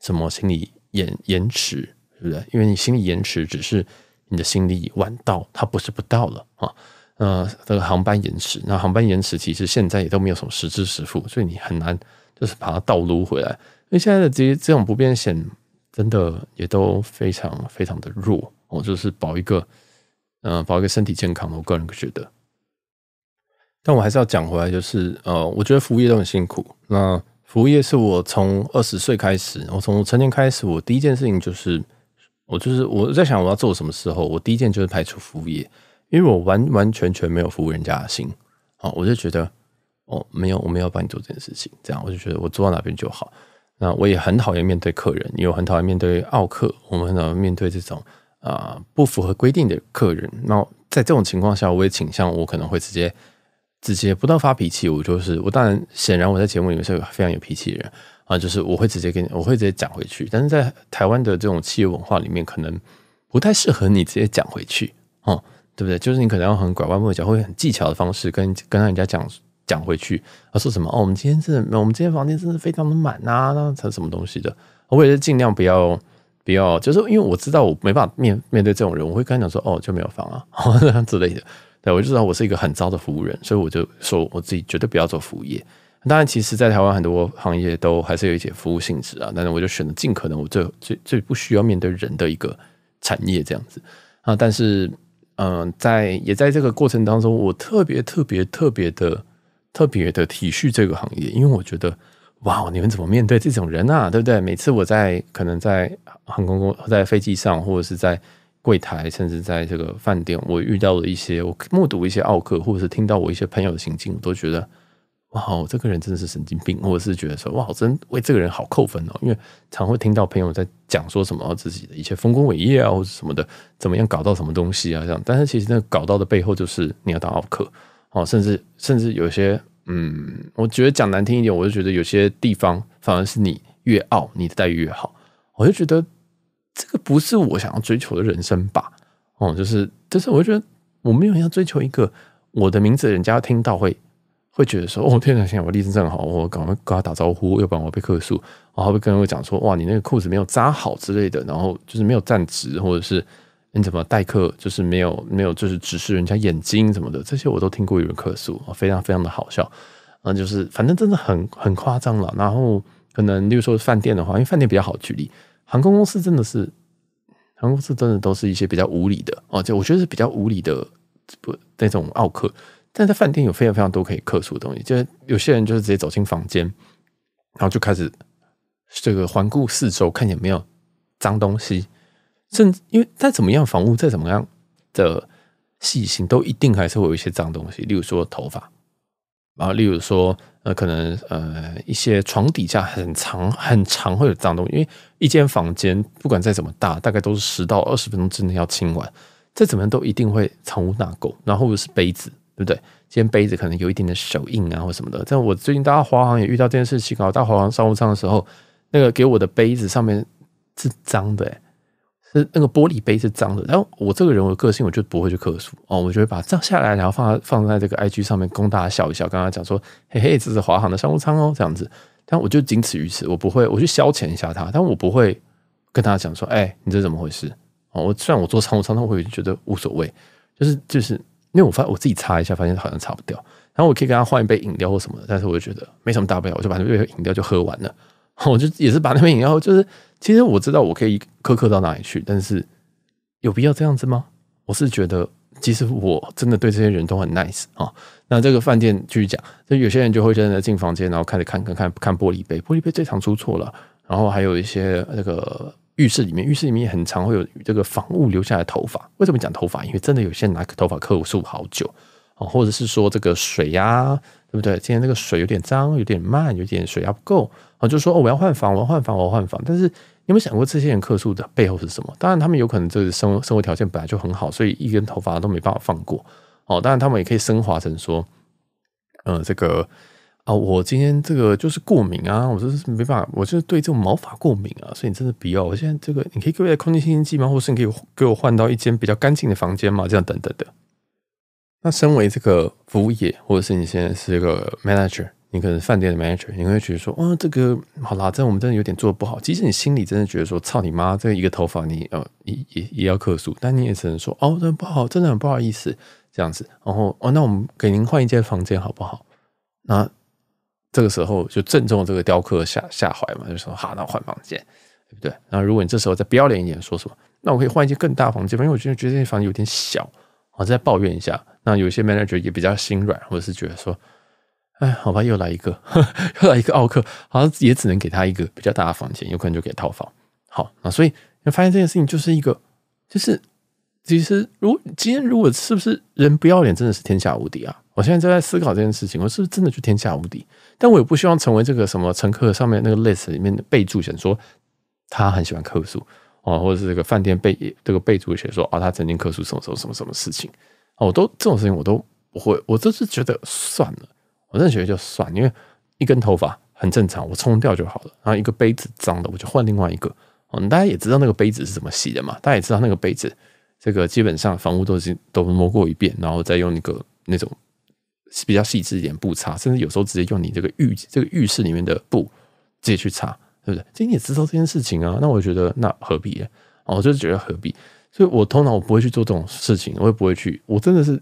什么心理延延迟，对不对？因为你心理延迟只是。你的心力晚到，他不是不到了啊？呃，这个航班延迟，那航班延迟其实现在也都没有什么实质实付，所以你很难就是把它倒撸回来。因为现在的这些这种不便险，真的也都非常非常的弱我就是保一个，嗯，保一个身体健康。我个人觉得，但我还是要讲回来，就是呃，我觉得服务业都很辛苦。那服务业是我从二十岁开始，我从成年开始，我第一件事情就是。我就是我在想我要做什么时候，我第一件就是排除服务业，因为我完完全全没有服务人家的心。啊，我就觉得哦，没有，我没有帮你做这件事情，这样我就觉得我做到哪边就好。那我也很讨厌面对客人，也有很讨厌面对奥客，我们很讨厌面对这种啊不符合规定的客人。那在这种情况下，我也倾向我可能会直接直接不断发脾气。我就是我，当然显然我在节目里面是个非常有脾气的人。啊，就是我会直接跟你，我会直接讲回去。但是在台湾的这种企业文化里面，可能不太适合你直接讲回去哦，对不对？就是你可能要很拐弯抹角，会很技巧的方式跟跟人家讲讲回去，啊，说什么哦，我们今天是我们今天房间真的非常的满啊，那才什么东西的。我也是尽量不要不要，就是因为我知道我没办法面面对这种人，我会跟他讲说哦，就没有房啊 <laughs> 之类的。对我就知道我是一个很糟的服务人，所以我就说我自己绝对不要做服务业。当然，其实，在台湾很多行业都还是有一些服务性质啊。但是，我就选择尽可能我最最最不需要面对人的一个产业这样子啊。但是，嗯，在也在这个过程当中，我特别特别特别的特别的体恤这个行业，因为我觉得，哇，你们怎么面对这种人啊？对不对？每次我在可能在航空公在飞机上，或者是在柜台，甚至在这个饭店，我遇到了一些，我目睹一些奥客，或者是听到我一些朋友的行径，我都觉得。哇，我这个人真的是神经病，或者是觉得说，哇，真，为这个人好扣分哦，因为常会听到朋友在讲说什么自己的一些丰功伟业啊，或者什么的，怎么样搞到什么东西啊这样，但是其实那搞到的背后就是你要当奥克哦，甚至甚至有些，嗯，我觉得讲难听一点，我就觉得有些地方反而是你越傲，你的待遇越好，我就觉得这个不是我想要追求的人生吧，哦，就是，但是我就觉得我没有要追求一个我的名字，人家听到会。会觉得说，哦，天哪，现在我立正站好，我赶快跟他打招呼，要不然我被克诉。然后会跟人讲说，哇，你那个裤子没有扎好之类的，然后就是没有站直，或者是你怎么待客，就是没有没有就是直视人家眼睛什么的，这些我都听过有人克诉，非常非常的好笑。嗯，就是反正真的很很夸张了。然后可能例如说饭店的话，因为饭店比较好举例，航空公司真的是航空公司真的都是一些比较无理的哦，就我觉得是比较无理的不那种傲客。但在饭店有非常非常多可以客诉的东西，就有些人就是直接走进房间，然后就开始这个环顾四周，看见没有脏东西，甚至因为再怎么样房屋再怎么样的细心，都一定还是会有一些脏东西，例如说头发，然后例如说呃可能呃一些床底下很长很长会有脏东西，因为一间房间不管再怎么大，大概都是十到二十分钟之内要清完，再怎么样都一定会藏污纳垢，然后是杯子。对不对？今天杯子可能有一点的手印啊，或什么的。但我最近，大家华航也遇到这件事情，搞到华航商务舱的时候，那个给我的杯子上面是脏的，是那个玻璃杯是脏的。然后我这个人，我个性，我就不会去克数哦，我就会把它脏下来，然后放在放在这个 IG 上面供大家笑一笑。跟刚讲说，嘿嘿，这是华航的商务舱哦，这样子。但我就仅此于此，我不会，我去消遣一下他，但我不会跟他讲说，哎，你这怎么回事？哦，我虽然我做务舱，但我会觉得无所谓，就是就是。因为我发我自己擦一下，发现好像擦不掉。然后我可以跟他换一杯饮料或什么的，但是我觉得没什么大不了，我就把那杯饮料就喝完了。<laughs> 我就也是把那杯饮料，就是其实我知道我可以苛刻到哪里去，但是有必要这样子吗？我是觉得，其实我真的对这些人都很 nice 啊。那这个饭店继续讲，那有些人就会真的进房间，然后开始看看看看玻璃杯，玻璃杯最常出错了。然后还有一些那个。浴室里面，浴室里面很常会有这个房务留下来的头发。为什么讲头发？因为真的有些人拿头发客诉好久哦，或者是说这个水压，对不对？今天这个水有点脏，有点慢，有点水压不够啊，就说哦，我要换房，我要换房，我要换房。但是有没有想过这些人客诉的背后是什么？当然，他们有可能就是生生活条件本来就很好，所以一根头发都没办法放过哦。当然，他们也可以升华成说，嗯，这个。啊，我今天这个就是过敏啊，我这是没办法，我就是对这种毛发过敏啊，所以你真的不要。我现在这个，你可以给我来空气清新剂吗？或是你可以给我换到一间比较干净的房间吗？这样等等的。那身为这个服务业，或者是你现在是一个 manager，你可能饭店的 manager，你会觉得说，啊，这个好啦，这我们真的有点做的不好。即使你心里真的觉得说，操你妈，这一个头发你呃也也也要客诉，但你也只能说，哦，真不好，真的很不好意思这样子。然后哦，那我们给您换一间房间好不好？那。这个时候就正中这个雕刻下下怀嘛，就说哈，那换房间，对不对？然如果你这时候再不要脸一点，说什么，那我可以换一间更大房间，因为我觉得觉得这间房间有点小，我再抱怨一下。那有些 manager 也比较心软，或者是觉得说，哎，好吧，又来一个，<laughs> 又来一个奥克，好像也只能给他一个比较大的房间，有可能就给套房。好，那所以你发现这件事情就是一个，就是其实如今天如果是不是人不要脸，真的是天下无敌啊！我现在正在思考这件事情，我是不是真的就天下无敌？但我也不希望成为这个什么乘客上面那个 list 里面的备注写说他很喜欢客诉啊，或者是这个饭店备这个备注写说啊，他曾经客诉什么什么什么什么事情我都这种事情我都不会，我就是觉得算了，我真的觉得就算，因为一根头发很正常，我冲掉就好了。然后一个杯子脏的，我就换另外一个。嗯，大家也知道那个杯子是怎么洗的嘛，大家也知道那个杯子这个基本上房屋都是都摸过一遍，然后再用一个那种。比较细致一点，不擦，甚至有时候直接用你这个浴这个浴室里面的布直接去擦，对不对？其实你也知道这件事情啊，那我觉得那何必？哦，我就觉得何必。所以，我通常我不会去做这种事情，我也不会去。我真的是，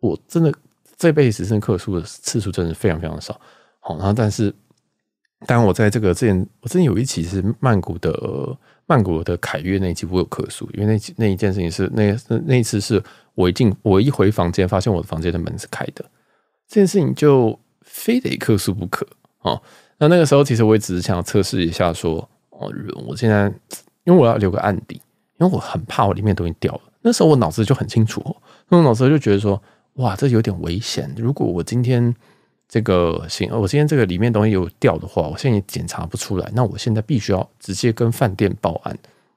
我真的这辈子真客嗽的次数真是非常非常少。好，然后但是，当然我在这个之前，我之前有一期是曼谷的曼谷的凯悦那期我有客诉，因为那那一件事情是那那那次是我一进我一回房间，发现我的房间的门是开的。这件事情就非得克诉不可哦。那那个时候，其实我也只是想测试一下，说哦，我现在因为我要留个案底，因为我很怕我里面东西掉了。那时候我脑子就很清楚，那我脑子就觉得说，哇，这有点危险。如果我今天这个行，我今天这个里面东西有掉的话，我现在也检查不出来，那我现在必须要直接跟饭店报案，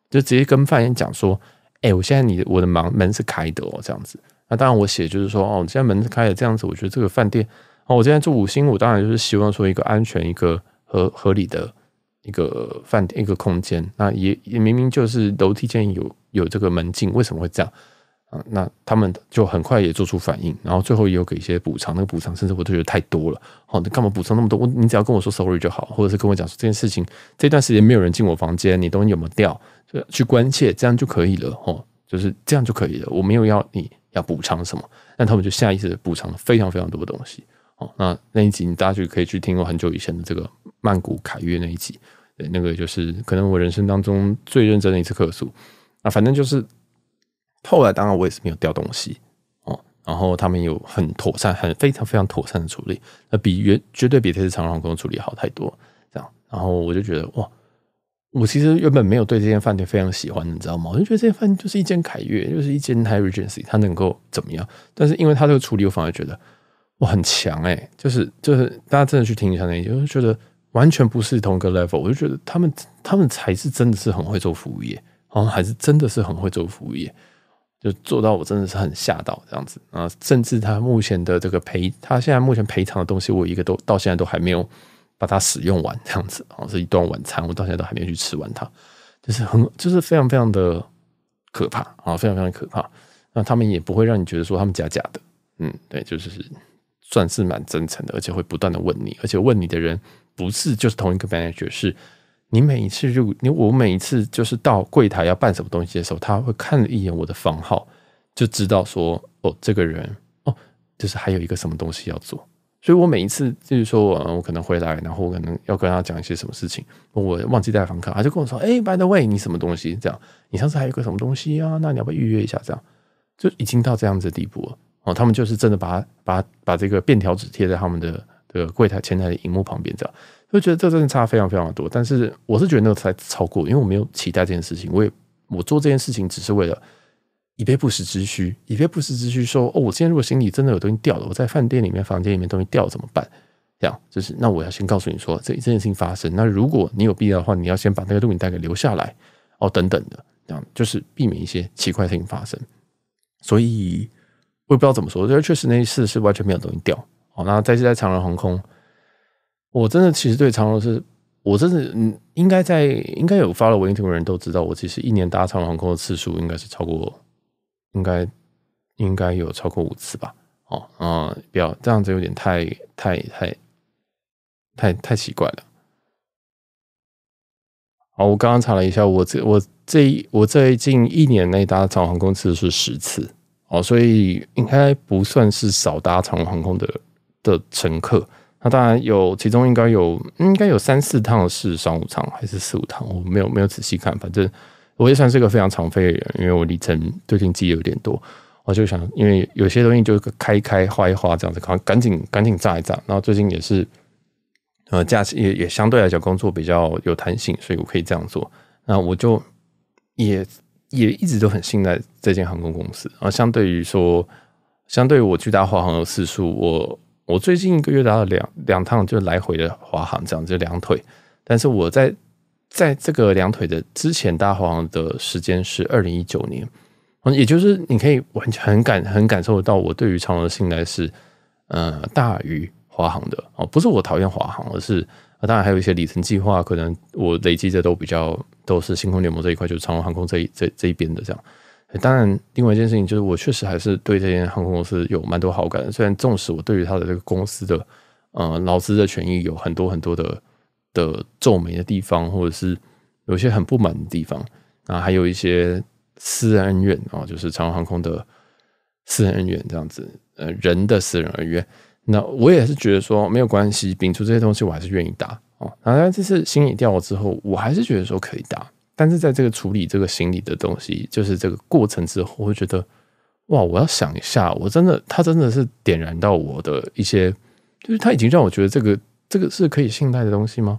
就直接跟饭店讲说，哎，我现在你我的门门是开的哦，这样子。那当然，我写就是说，哦，我现在门开了这样子，我觉得这个饭店，哦，我今天住五星，我当然就是希望说一个安全、一个合合理的一个饭店、一个空间。那也也明明就是楼梯间有有这个门禁，为什么会这样啊？那他们就很快也做出反应，然后最后也有给一些补偿，那个补偿甚至我都觉得太多了。哦，你干嘛补偿那么多？我你只要跟我说 sorry 就好，或者是跟我讲说这件事情，这段时间没有人进我房间，你东西有没有掉？就去关切，这样就可以了。哦，就是这样就可以了。我没有要你。要补偿什么？那他们就下意识的补偿了非常非常多的东西哦。那那一集你大家就可以去听过很久以前的这个曼谷凯悦那一集，那个就是可能我人生当中最认真的一次客诉啊。反正就是后来当然我也是没有掉东西哦，然后他们有很妥善、很非常非常妥善的处理，那比原绝对比这次长荣航空处理好太多。这样，然后我就觉得哇。我其实原本没有对这间饭店非常喜欢，你知道吗？我就觉得这间饭店就是一间凯悦，就是一间 High Regency，它能够怎么样？但是因为它这个处理，我反而觉得我很强哎！就是就是，大家真的去听一下那，你就觉得完全不是同一个 level。我就觉得他们他们才是真的是很会做服务业，好像还是真的是很会做服务业，就做到我真的是很吓到这样子啊！甚至他目前的这个赔，他现在目前赔偿的东西，我一个都到现在都还没有。把它使用完 <laughs> 这样子，像是一顿晚餐，我到现在都还没有去吃完它，就是很，就是非常非常的可怕啊，非常非常可怕。那他们也不会让你觉得说他们假假的，嗯，对，就是算是蛮真诚的，而且会不断的问你，而且问你的人不是就是同一个 manager，是你每一次你我每一次就是到柜台要办什么东西的时候，他会看了一眼我的房号，就知道说哦，这个人哦，就是还有一个什么东西要做。所以，我每一次就是说我我可能回来，然后我可能要跟他讲一些什么事情，我忘记带房卡，他就跟我说：“哎，by the way，你什么东西？这样，你上次还有个什么东西啊？那你要不要预约一下？这样，就已经到这样子地步了。哦，他们就是真的把把把这个便条纸贴在他们的的柜台前台的荧幕旁边，这样就觉得这真的差非常非常的多。但是我是觉得那才超过，因为我没有期待这件事情，我也我做这件事情只是为了。以备不时之需，以备不时之需。说哦，我今天如果行李真的有东西掉了，我在饭店里面、房间里面东西掉怎么办？这样就是，那我要先告诉你说，这这件事情发生。那如果你有必要的话，你要先把那个录影带给留下来哦，等等的，这样就是避免一些奇怪事情发生。所以，我也不知道怎么说，因为确实那一次是完全没有东西掉。哦，那再在长荣航空，我真的其实对长荣是，我真的嗯，应该在应该有发了文艺图的人都知道，我其实一年搭长荣航空的次数应该是超过。应该应该有超过五次吧？哦，嗯，不要这样子，有点太太太太太奇怪了。好，我刚刚查了一下，我这我这我这近一年内搭长航空次是十次哦，所以应该不算是少搭长航空的的乘客。那当然有，其中应该有应该有三四趟是商务舱还是四五趟，我没有没有仔细看，反正。我也算是个非常常飞的人，因为我里程最近积有点多，我就想，因为有些东西就开一开、花一花这样子，赶赶紧赶紧炸一炸。然后最近也是，呃，假期也也相对来讲工作比较有弹性，所以我可以这样做。那我就也也一直都很信赖这间航空公司。啊，相对于说，相对于我去大华航的次数，我我最近一个月搭了两两趟，就来回的华航这样，就两腿。但是我在。在这个两腿的之前，大华航的时间是二零一九年，嗯，也就是你可以完全很感很感受到，我对于长隆的信赖是，呃，大于华航的哦，不是我讨厌华航，而是当然还有一些里程计划，可能我累积的都比较都是星空联盟这一块，就是长隆航空这一这这一边的这样。当然，另外一件事情就是，我确实还是对这间航空公司有蛮多好感的，虽然纵使我对于他的这个公司的，呃，劳资的权益有很多很多的。的皱眉的地方，或者是有些很不满的地方，啊，还有一些私人恩怨啊，就是长荣航空的私人恩怨这样子，呃，人的私人恩怨。那我也是觉得说没有关系，摒除这些东西，我还是愿意打哦。当然，这次心理掉了之后，我还是觉得说可以打。但是在这个处理这个心理的东西，就是这个过程之后，我觉得哇，我要想一下，我真的他真的是点燃到我的一些，就是他已经让我觉得这个。这个是可以信赖的东西吗？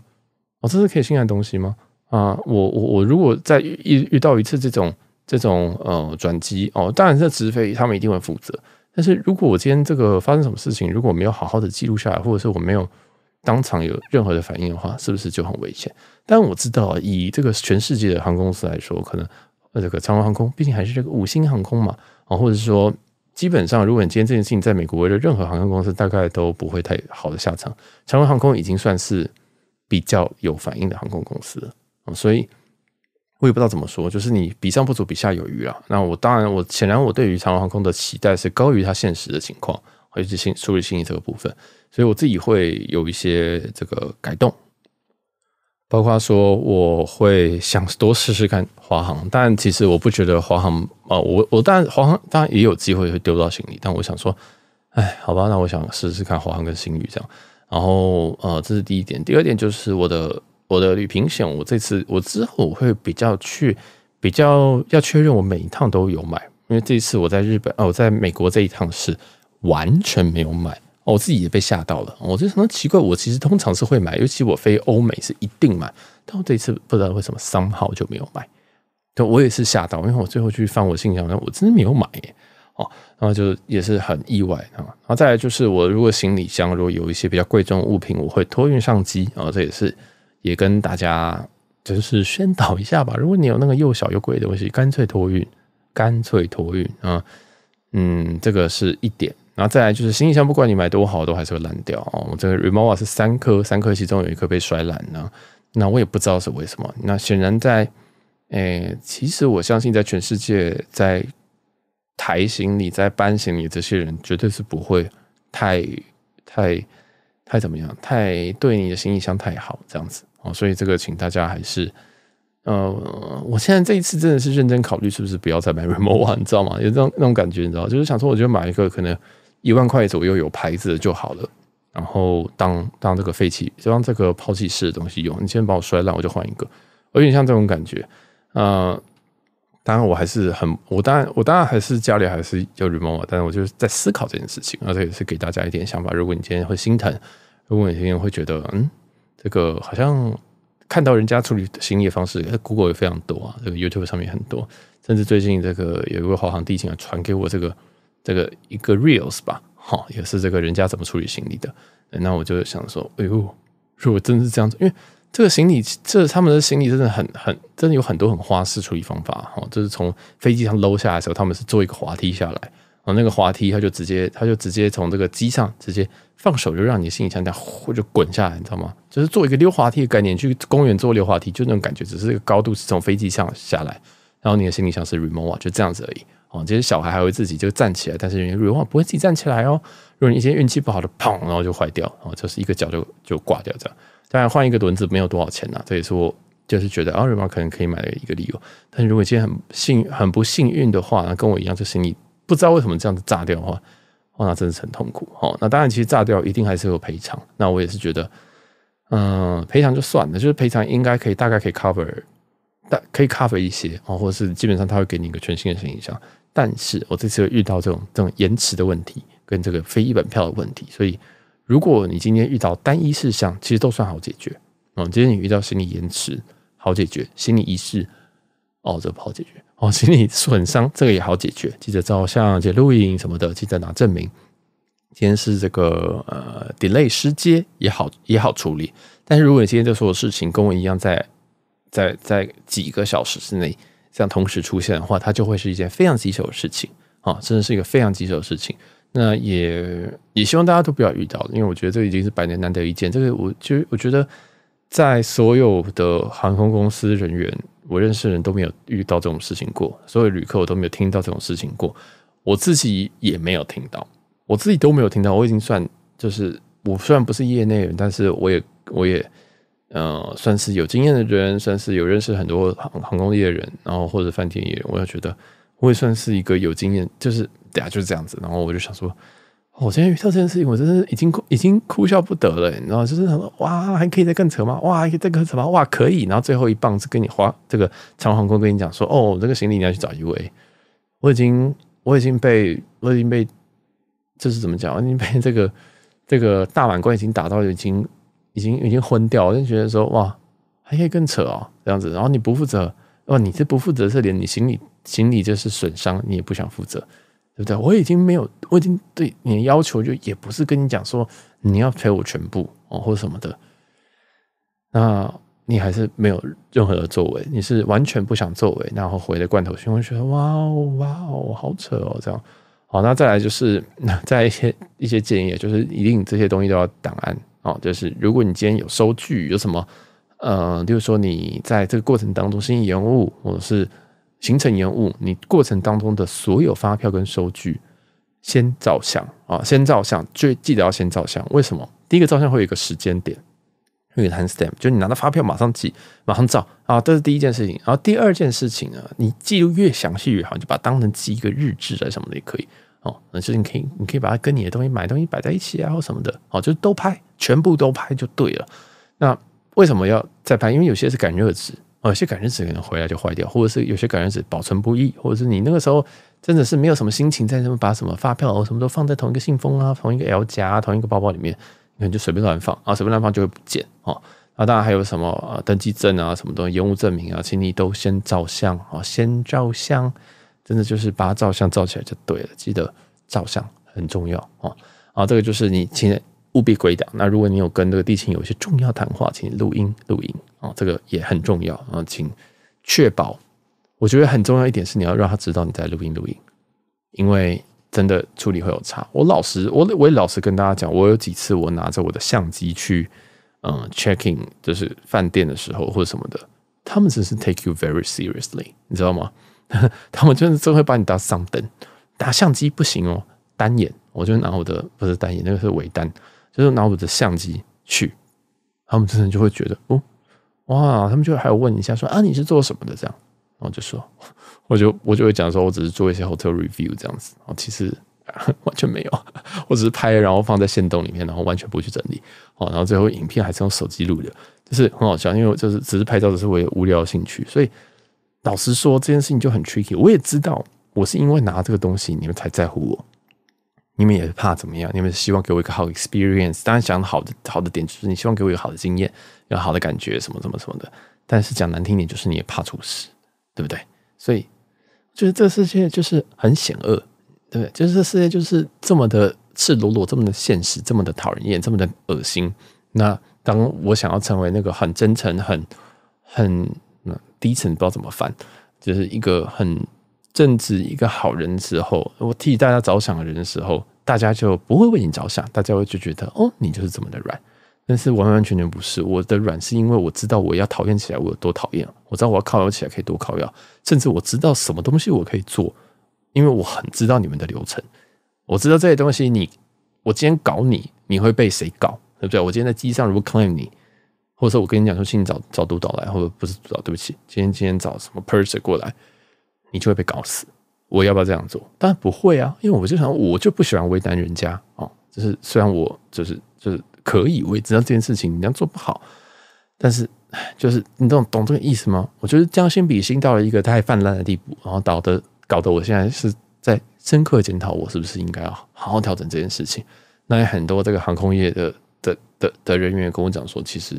哦，这是可以信赖的东西吗？啊，我我我如果再遇遇到一次这种这种呃转机哦，当然这直飞他们一定会负责。但是如果我今天这个发生什么事情，如果没有好好的记录下来，或者是我没有当场有任何的反应的话，是不是就很危险？但我知道，以这个全世界的航空公司来说，可能这个长荣航空毕竟还是这个五星航空嘛，啊，或者是说。基本上，如果你今天这件事情在美国围着任何航空公司，大概都不会太好的下场。长荣航空已经算是比较有反应的航空公司了，所以，我也不知道怎么说，就是你比上不足，比下有余啊。那我当然，我显然我对于长荣航空的期待是高于它现实的情况，尤其是新收入、新意这个部分，所以我自己会有一些这个改动。包括说我会想多试试看华航，但其实我不觉得华航啊，我我当然华航当然也有机会会丢到行李，但我想说，哎，好吧，那我想试试看华航跟新宇这样。然后呃，这是第一点，第二点就是我的我的旅平险，我这次我之后我会比较去比较要确认我每一趟都有买，因为这一次我在日本啊，我在美国这一趟是完全没有买。哦，我自己也被吓到了。我就想到奇怪，我其实通常是会买，尤其我飞欧美是一定买。但我这一次不知道为什么三号就没有买，对我也是吓到，因为我最后去翻我信箱，我真没有买耶。哦，然后就也是很意外啊。然后再来就是，我如果行李箱如果有一些比较贵重物品，我会托运上机。啊、这也是也跟大家就是宣导一下吧。如果你有那个又小又贵的东西，干脆托运，干脆托运啊。嗯，这个是一点。然后再来就是行李箱，不管你买多好，都还是会烂掉哦。我这个 remova 是三颗，三颗其中有一颗被摔烂了，那我也不知道是为什么。那显然在，诶，其实我相信在全世界，在台型李、在班型李，这些人绝对是不会太太太怎么样，太对你的行李箱太好这样子哦。所以这个请大家还是，呃，我现在这一次真的是认真考虑，是不是不要再买 remova，你知道吗？有那种那种感觉，你知道，就是想说，我觉得买一个可能。一万块左右有牌子的就好了，然后当当这个废弃，就当这个抛弃式的东西用。你今天把我摔烂，我就换一个。有点像这种感觉，呃，当然我还是很，我当然我当然还是家里还是有 r e m o v e 但是我就是在思考这件事情，而且也是给大家一点想法。如果你今天会心疼，如果你今天会觉得嗯，这个好像看到人家处理行李的方式，Google 也非常多啊，这个 YouTube 上面很多，甚至最近这个有一位华航地勤啊传给我这个。这个一个 reels 吧，好，也是这个人家怎么处理行李的。那我就想说，哎呦，如果真的是这样子，因为这个行李，这他们的行李真的很很，真的有很多很花式处理方法。好，就是从飞机上搂下来的时候，他们是做一个滑梯下来，然那个滑梯他就直接他就直接从这个机上直接放手就让你行李箱这样就滚下来，你知道吗？就是做一个溜滑梯的概念，去公园做溜滑梯，就那种感觉，只是这个高度是从飞机上下来，然后你的行李箱是 remove，就这样子而已。哦，其实小孩还会自己就站起来，但是人瑞猫不会自己站起来哦。如果你今天运气不好的，砰，然后就坏掉，哦，就是一个脚就就挂掉这样。当然换一个轮子没有多少钱呐，这也是我就是觉得啊，瑞猫可能可以买的一个理由。但如果今天很幸很不幸运的话，那跟我一样就是你不知道为什么这样子炸掉的话，那真的很痛苦。哦，那当然其实炸掉一定还是有赔偿。那我也是觉得，嗯，赔偿就算了，就是赔偿应该可以大概可以 cover，但可以 cover 一些啊，或者是基本上他会给你一个全新的新影箱，但是我这次会遇到这种这种延迟的问题，跟这个非一本票的问题。所以，如果你今天遇到单一事项，其实都算好解决。嗯，今天你遇到心理延迟，好解决；心理遗失，哦，这不好解决；哦，心理损伤，这个也好解决。记得照相、记得录音什么的，记得拿证明。今天是这个呃，delay 时间也好也好处理。但是如果你今天就所有事情跟我一样，在在在几个小时之内。像同时出现的话，它就会是一件非常棘手的事情啊！真的是一个非常棘手的事情。那也也希望大家都不要遇到，因为我觉得这已经是百年难得一见。这个我觉我觉得，在所有的航空公司人员，我认识的人都没有遇到这种事情过；，所有旅客我都没有听到这种事情过；，我自己也没有听到，我自己都没有听到。我已经算就是，我虽然不是业内人，但是我也我也。嗯，算是有经验的人，算是有认识很多航航空业的人，然后或者饭店业，我也觉得我也算是一个有经验，就是对啊，就是这样子。然后我就想说，我今天遇到这件事情，我真的已经已经哭笑不得了，你知道就是哇，还可以再更扯吗？哇，再更扯吗？哇，可以。然后最后一棒子跟你花这个长航空跟你讲说，哦，这个行李你要去找一位，我已经我已经被我已经被，这是怎么讲？我已经被这个这个大满贯已经打到已经。已经已经昏掉，我就觉得说哇，还可以更扯哦这样子，然后你不负责哇，你这不负责是连你行李行李就是损伤，你也不想负责，对不对？我已经没有，我已经对你的要求就也不是跟你讲说你要赔我全部哦或者什么的，那你还是没有任何的作为，你是完全不想作为，然后回的罐头心，我觉得哇哦哇哦好扯哦这样，好那再来就是 <laughs> 再一些一些建议，就是一定这些东西都要档案。哦，就是如果你今天有收据，有什么，呃，就是说你在这个过程当中生意延误，或者是行程延误，你过程当中的所有发票跟收据，先照相啊，先照相，就记得要先照相。为什么？第一个照相会有一个时间点，会个 hand stamp，就你拿到发票马上记，马上照啊，这是第一件事情。然后第二件事情呢，你记录越详细越好，你就把它当成记一个日志在什么的也可以。哦，那就是你可以，你可以把它跟你的东西、买东西摆在一起啊，或什么的。哦，就都拍，全部都拍就对了。那为什么要再拍？因为有些是感热纸，哦，有些感热纸可能回来就坏掉，或者是有些感热纸保存不易，或者是你那个时候真的是没有什么心情在那么把什么发票哦什么都放在同一个信封啊、同一个 L 夹、同一个包包里面，你就随便乱放啊，随便乱放就会不见。哦，那当然还有什么呃登记证啊、什么东西、烟雾证明啊，请你都先照相哦，先照相。真的就是把照相照起来就对了，记得照相很重要哦。啊，这个就是你请务必归档。那如果你有跟这个地勤有一些重要谈话，请录音录音啊，这个也很重要啊，请确保。我觉得很重要一点是，你要让他知道你在录音录音，因为真的处理会有差。我老实，我我也老实跟大家讲，我有几次我拿着我的相机去嗯 checking，就是饭店的时候或者什么的，他们真是 take you very seriously，你知道吗？<laughs> 他们就是真会把你当上灯，打相机不行哦，单眼。我就拿我的不是单眼，那个是微单，就是拿我的相机去。他们真的就会觉得哦，哇！他们就还有问一下，说啊，你是做什么的？这样，我就说，<laughs> 我就我就会讲说，我只是做一些 hotel review 这样子。然其实完全没有，<laughs> 我只是拍，然后放在线动里面，然后完全不去整理。哦，然后最后影片还是用手机录的，就是很好笑，因为就是只是拍照的时候无聊兴趣，所以。老实说，这件事情就很 tricky。我也知道，我是因为拿这个东西，你们才在乎我。你们也怕怎么样？你们希望给我一个好 experience。当然，讲好的好的点就是，你希望给我一个好的经验，有好的感觉，什么什么什么的。但是讲难听点，就是你也怕出事，对不对？所以，就是这个世界就是很险恶，对不对？就是这世界就是这么的赤裸裸，这么的现实，这么的讨人厌，这么的恶心。那当我想要成为那个很真诚、很很。低层不知道怎么翻，就是一个很正直、一个好人的时候，我替大家着想的人的时候，大家就不会为你着想，大家会就觉得哦，你就是这么的软。但是完完全全不是，我的软是因为我知道我要讨厌起来我有多讨厌，我知道我要靠我起来可以多靠要，甚至我知道什么东西我可以做，因为我很知道你们的流程，我知道这些东西，你我今天搞你，你会被谁搞，对不对？我今天在机上如果 claim 你。或者说我跟你讲说，请你找找督导来，或者不是督导，对不起，今天今天找什么 person 过来，你就会被搞死。我要不要这样做？当然不会啊，因为我就想，我就不喜欢为难人家啊。就是虽然我就是就是可以，我也知道这件事情你这样做不好，但是就是你懂懂这个意思吗？我觉得将心比心到了一个太泛滥的地步，然后导的搞得我现在是在深刻检讨，我是不是应该要好好调整这件事情？那很多这个航空业的的的的人员跟我讲说，其实。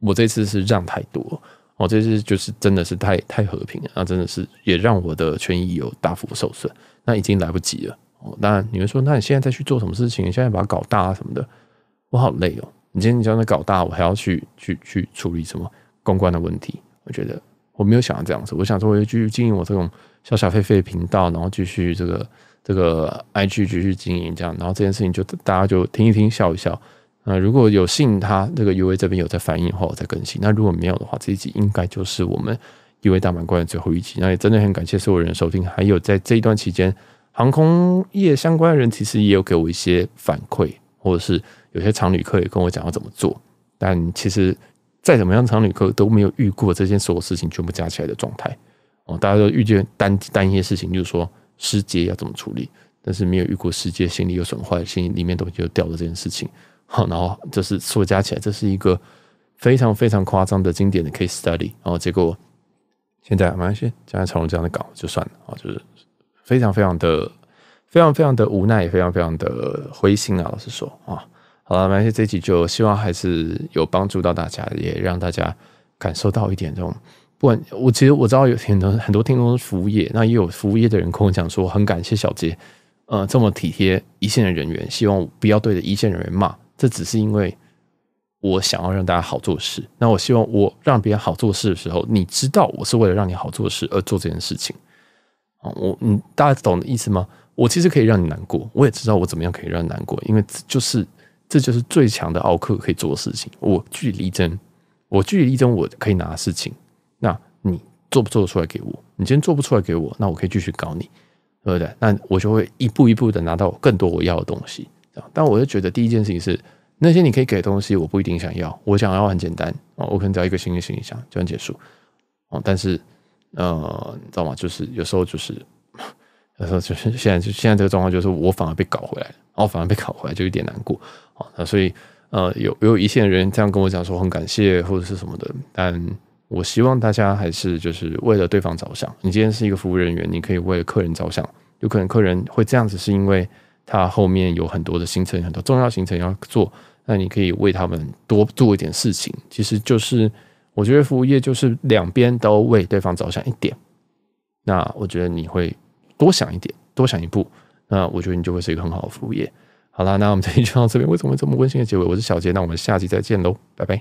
我这次是让太多哦，这次就是真的是太太和平那真的是也让我的权益有大幅受损，那已经来不及了哦。当然你们说，那你现在再去做什么事情，现在把它搞大啊什么的，我好累哦。你今天你将它搞大，我还要去去去处理什么公关的问题，我觉得我没有想要这样子。我想说，我要继续经营我这种小小费费频道，然后继续这个这个 IG 继续经营这样，然后这件事情就大家就听一听笑一笑。那如果有幸他，这个 U A 这边有在反应的话，我再更新。那如果没有的话，这一集应该就是我们 U A 大满贯的最后一集。那也真的很感谢所有人收听。还有在这一段期间，航空业相关的人其实也有给我一些反馈，或者是有些常旅客也跟我讲要怎么做。但其实再怎么样，常旅客都没有遇过这件所有事情全部加起来的状态哦。大家都遇见单单一些事情，就是说失劫要怎么处理，但是没有遇过失劫，心里有损坏，心里面东西掉了这件事情。好，然后就是所加起来，这是一个非常非常夸张的经典的 case study。然后结果现在马来西亚将来成龙这样的稿就算了啊，就是非常非常的、非常非常的无奈，非常非常的灰心啊。老实说啊，好了，马来西亚这集就希望还是有帮助到大家，也让大家感受到一点这种。不管我其实我知道有很多很多听众是服务业，那也有服务业的人跟我讲说，很感谢小杰，呃，这么体贴一线的人员，希望不要对着一线人员骂。这只是因为我想要让大家好做事，那我希望我让别人好做事的时候，你知道我是为了让你好做事而做这件事情啊！我，嗯，大家懂的意思吗？我其实可以让你难过，我也知道我怎么样可以让你难过，因为这就是这就是最强的奥克可以做的事情。我据理力争，我据理力争，我可以拿事情。那你做不做得出来给我？你今天做不出来给我，那我可以继续搞你，对不对？那我就会一步一步的拿到更多我要的东西。但我就觉得第一件事情是那些你可以给的东西，我不一定想要。我想要很简单我可能只要一个新的行李箱就能结束。哦，但是，呃，你知道吗？就是有时候就是，有时候就是现在就现在这个状况，就是我反而被搞回来，我反而被搞回来，就有点难过那所以，呃，有有一线人这样跟我讲说很感谢或者是什么的，但我希望大家还是就是为了对方着想。你今天是一个服务人员，你可以为客人着想，有可能客人会这样子是因为。它后面有很多的行程，很多重要行程要做，那你可以为他们多做一点事情。其实就是，我觉得服务业就是两边都为对方着想一点。那我觉得你会多想一点，多想一步，那我觉得你就会是一个很好的服务业。好啦，那我们这期就到这边。为什么这么温馨的结尾？我是小杰，那我们下期再见喽，拜拜。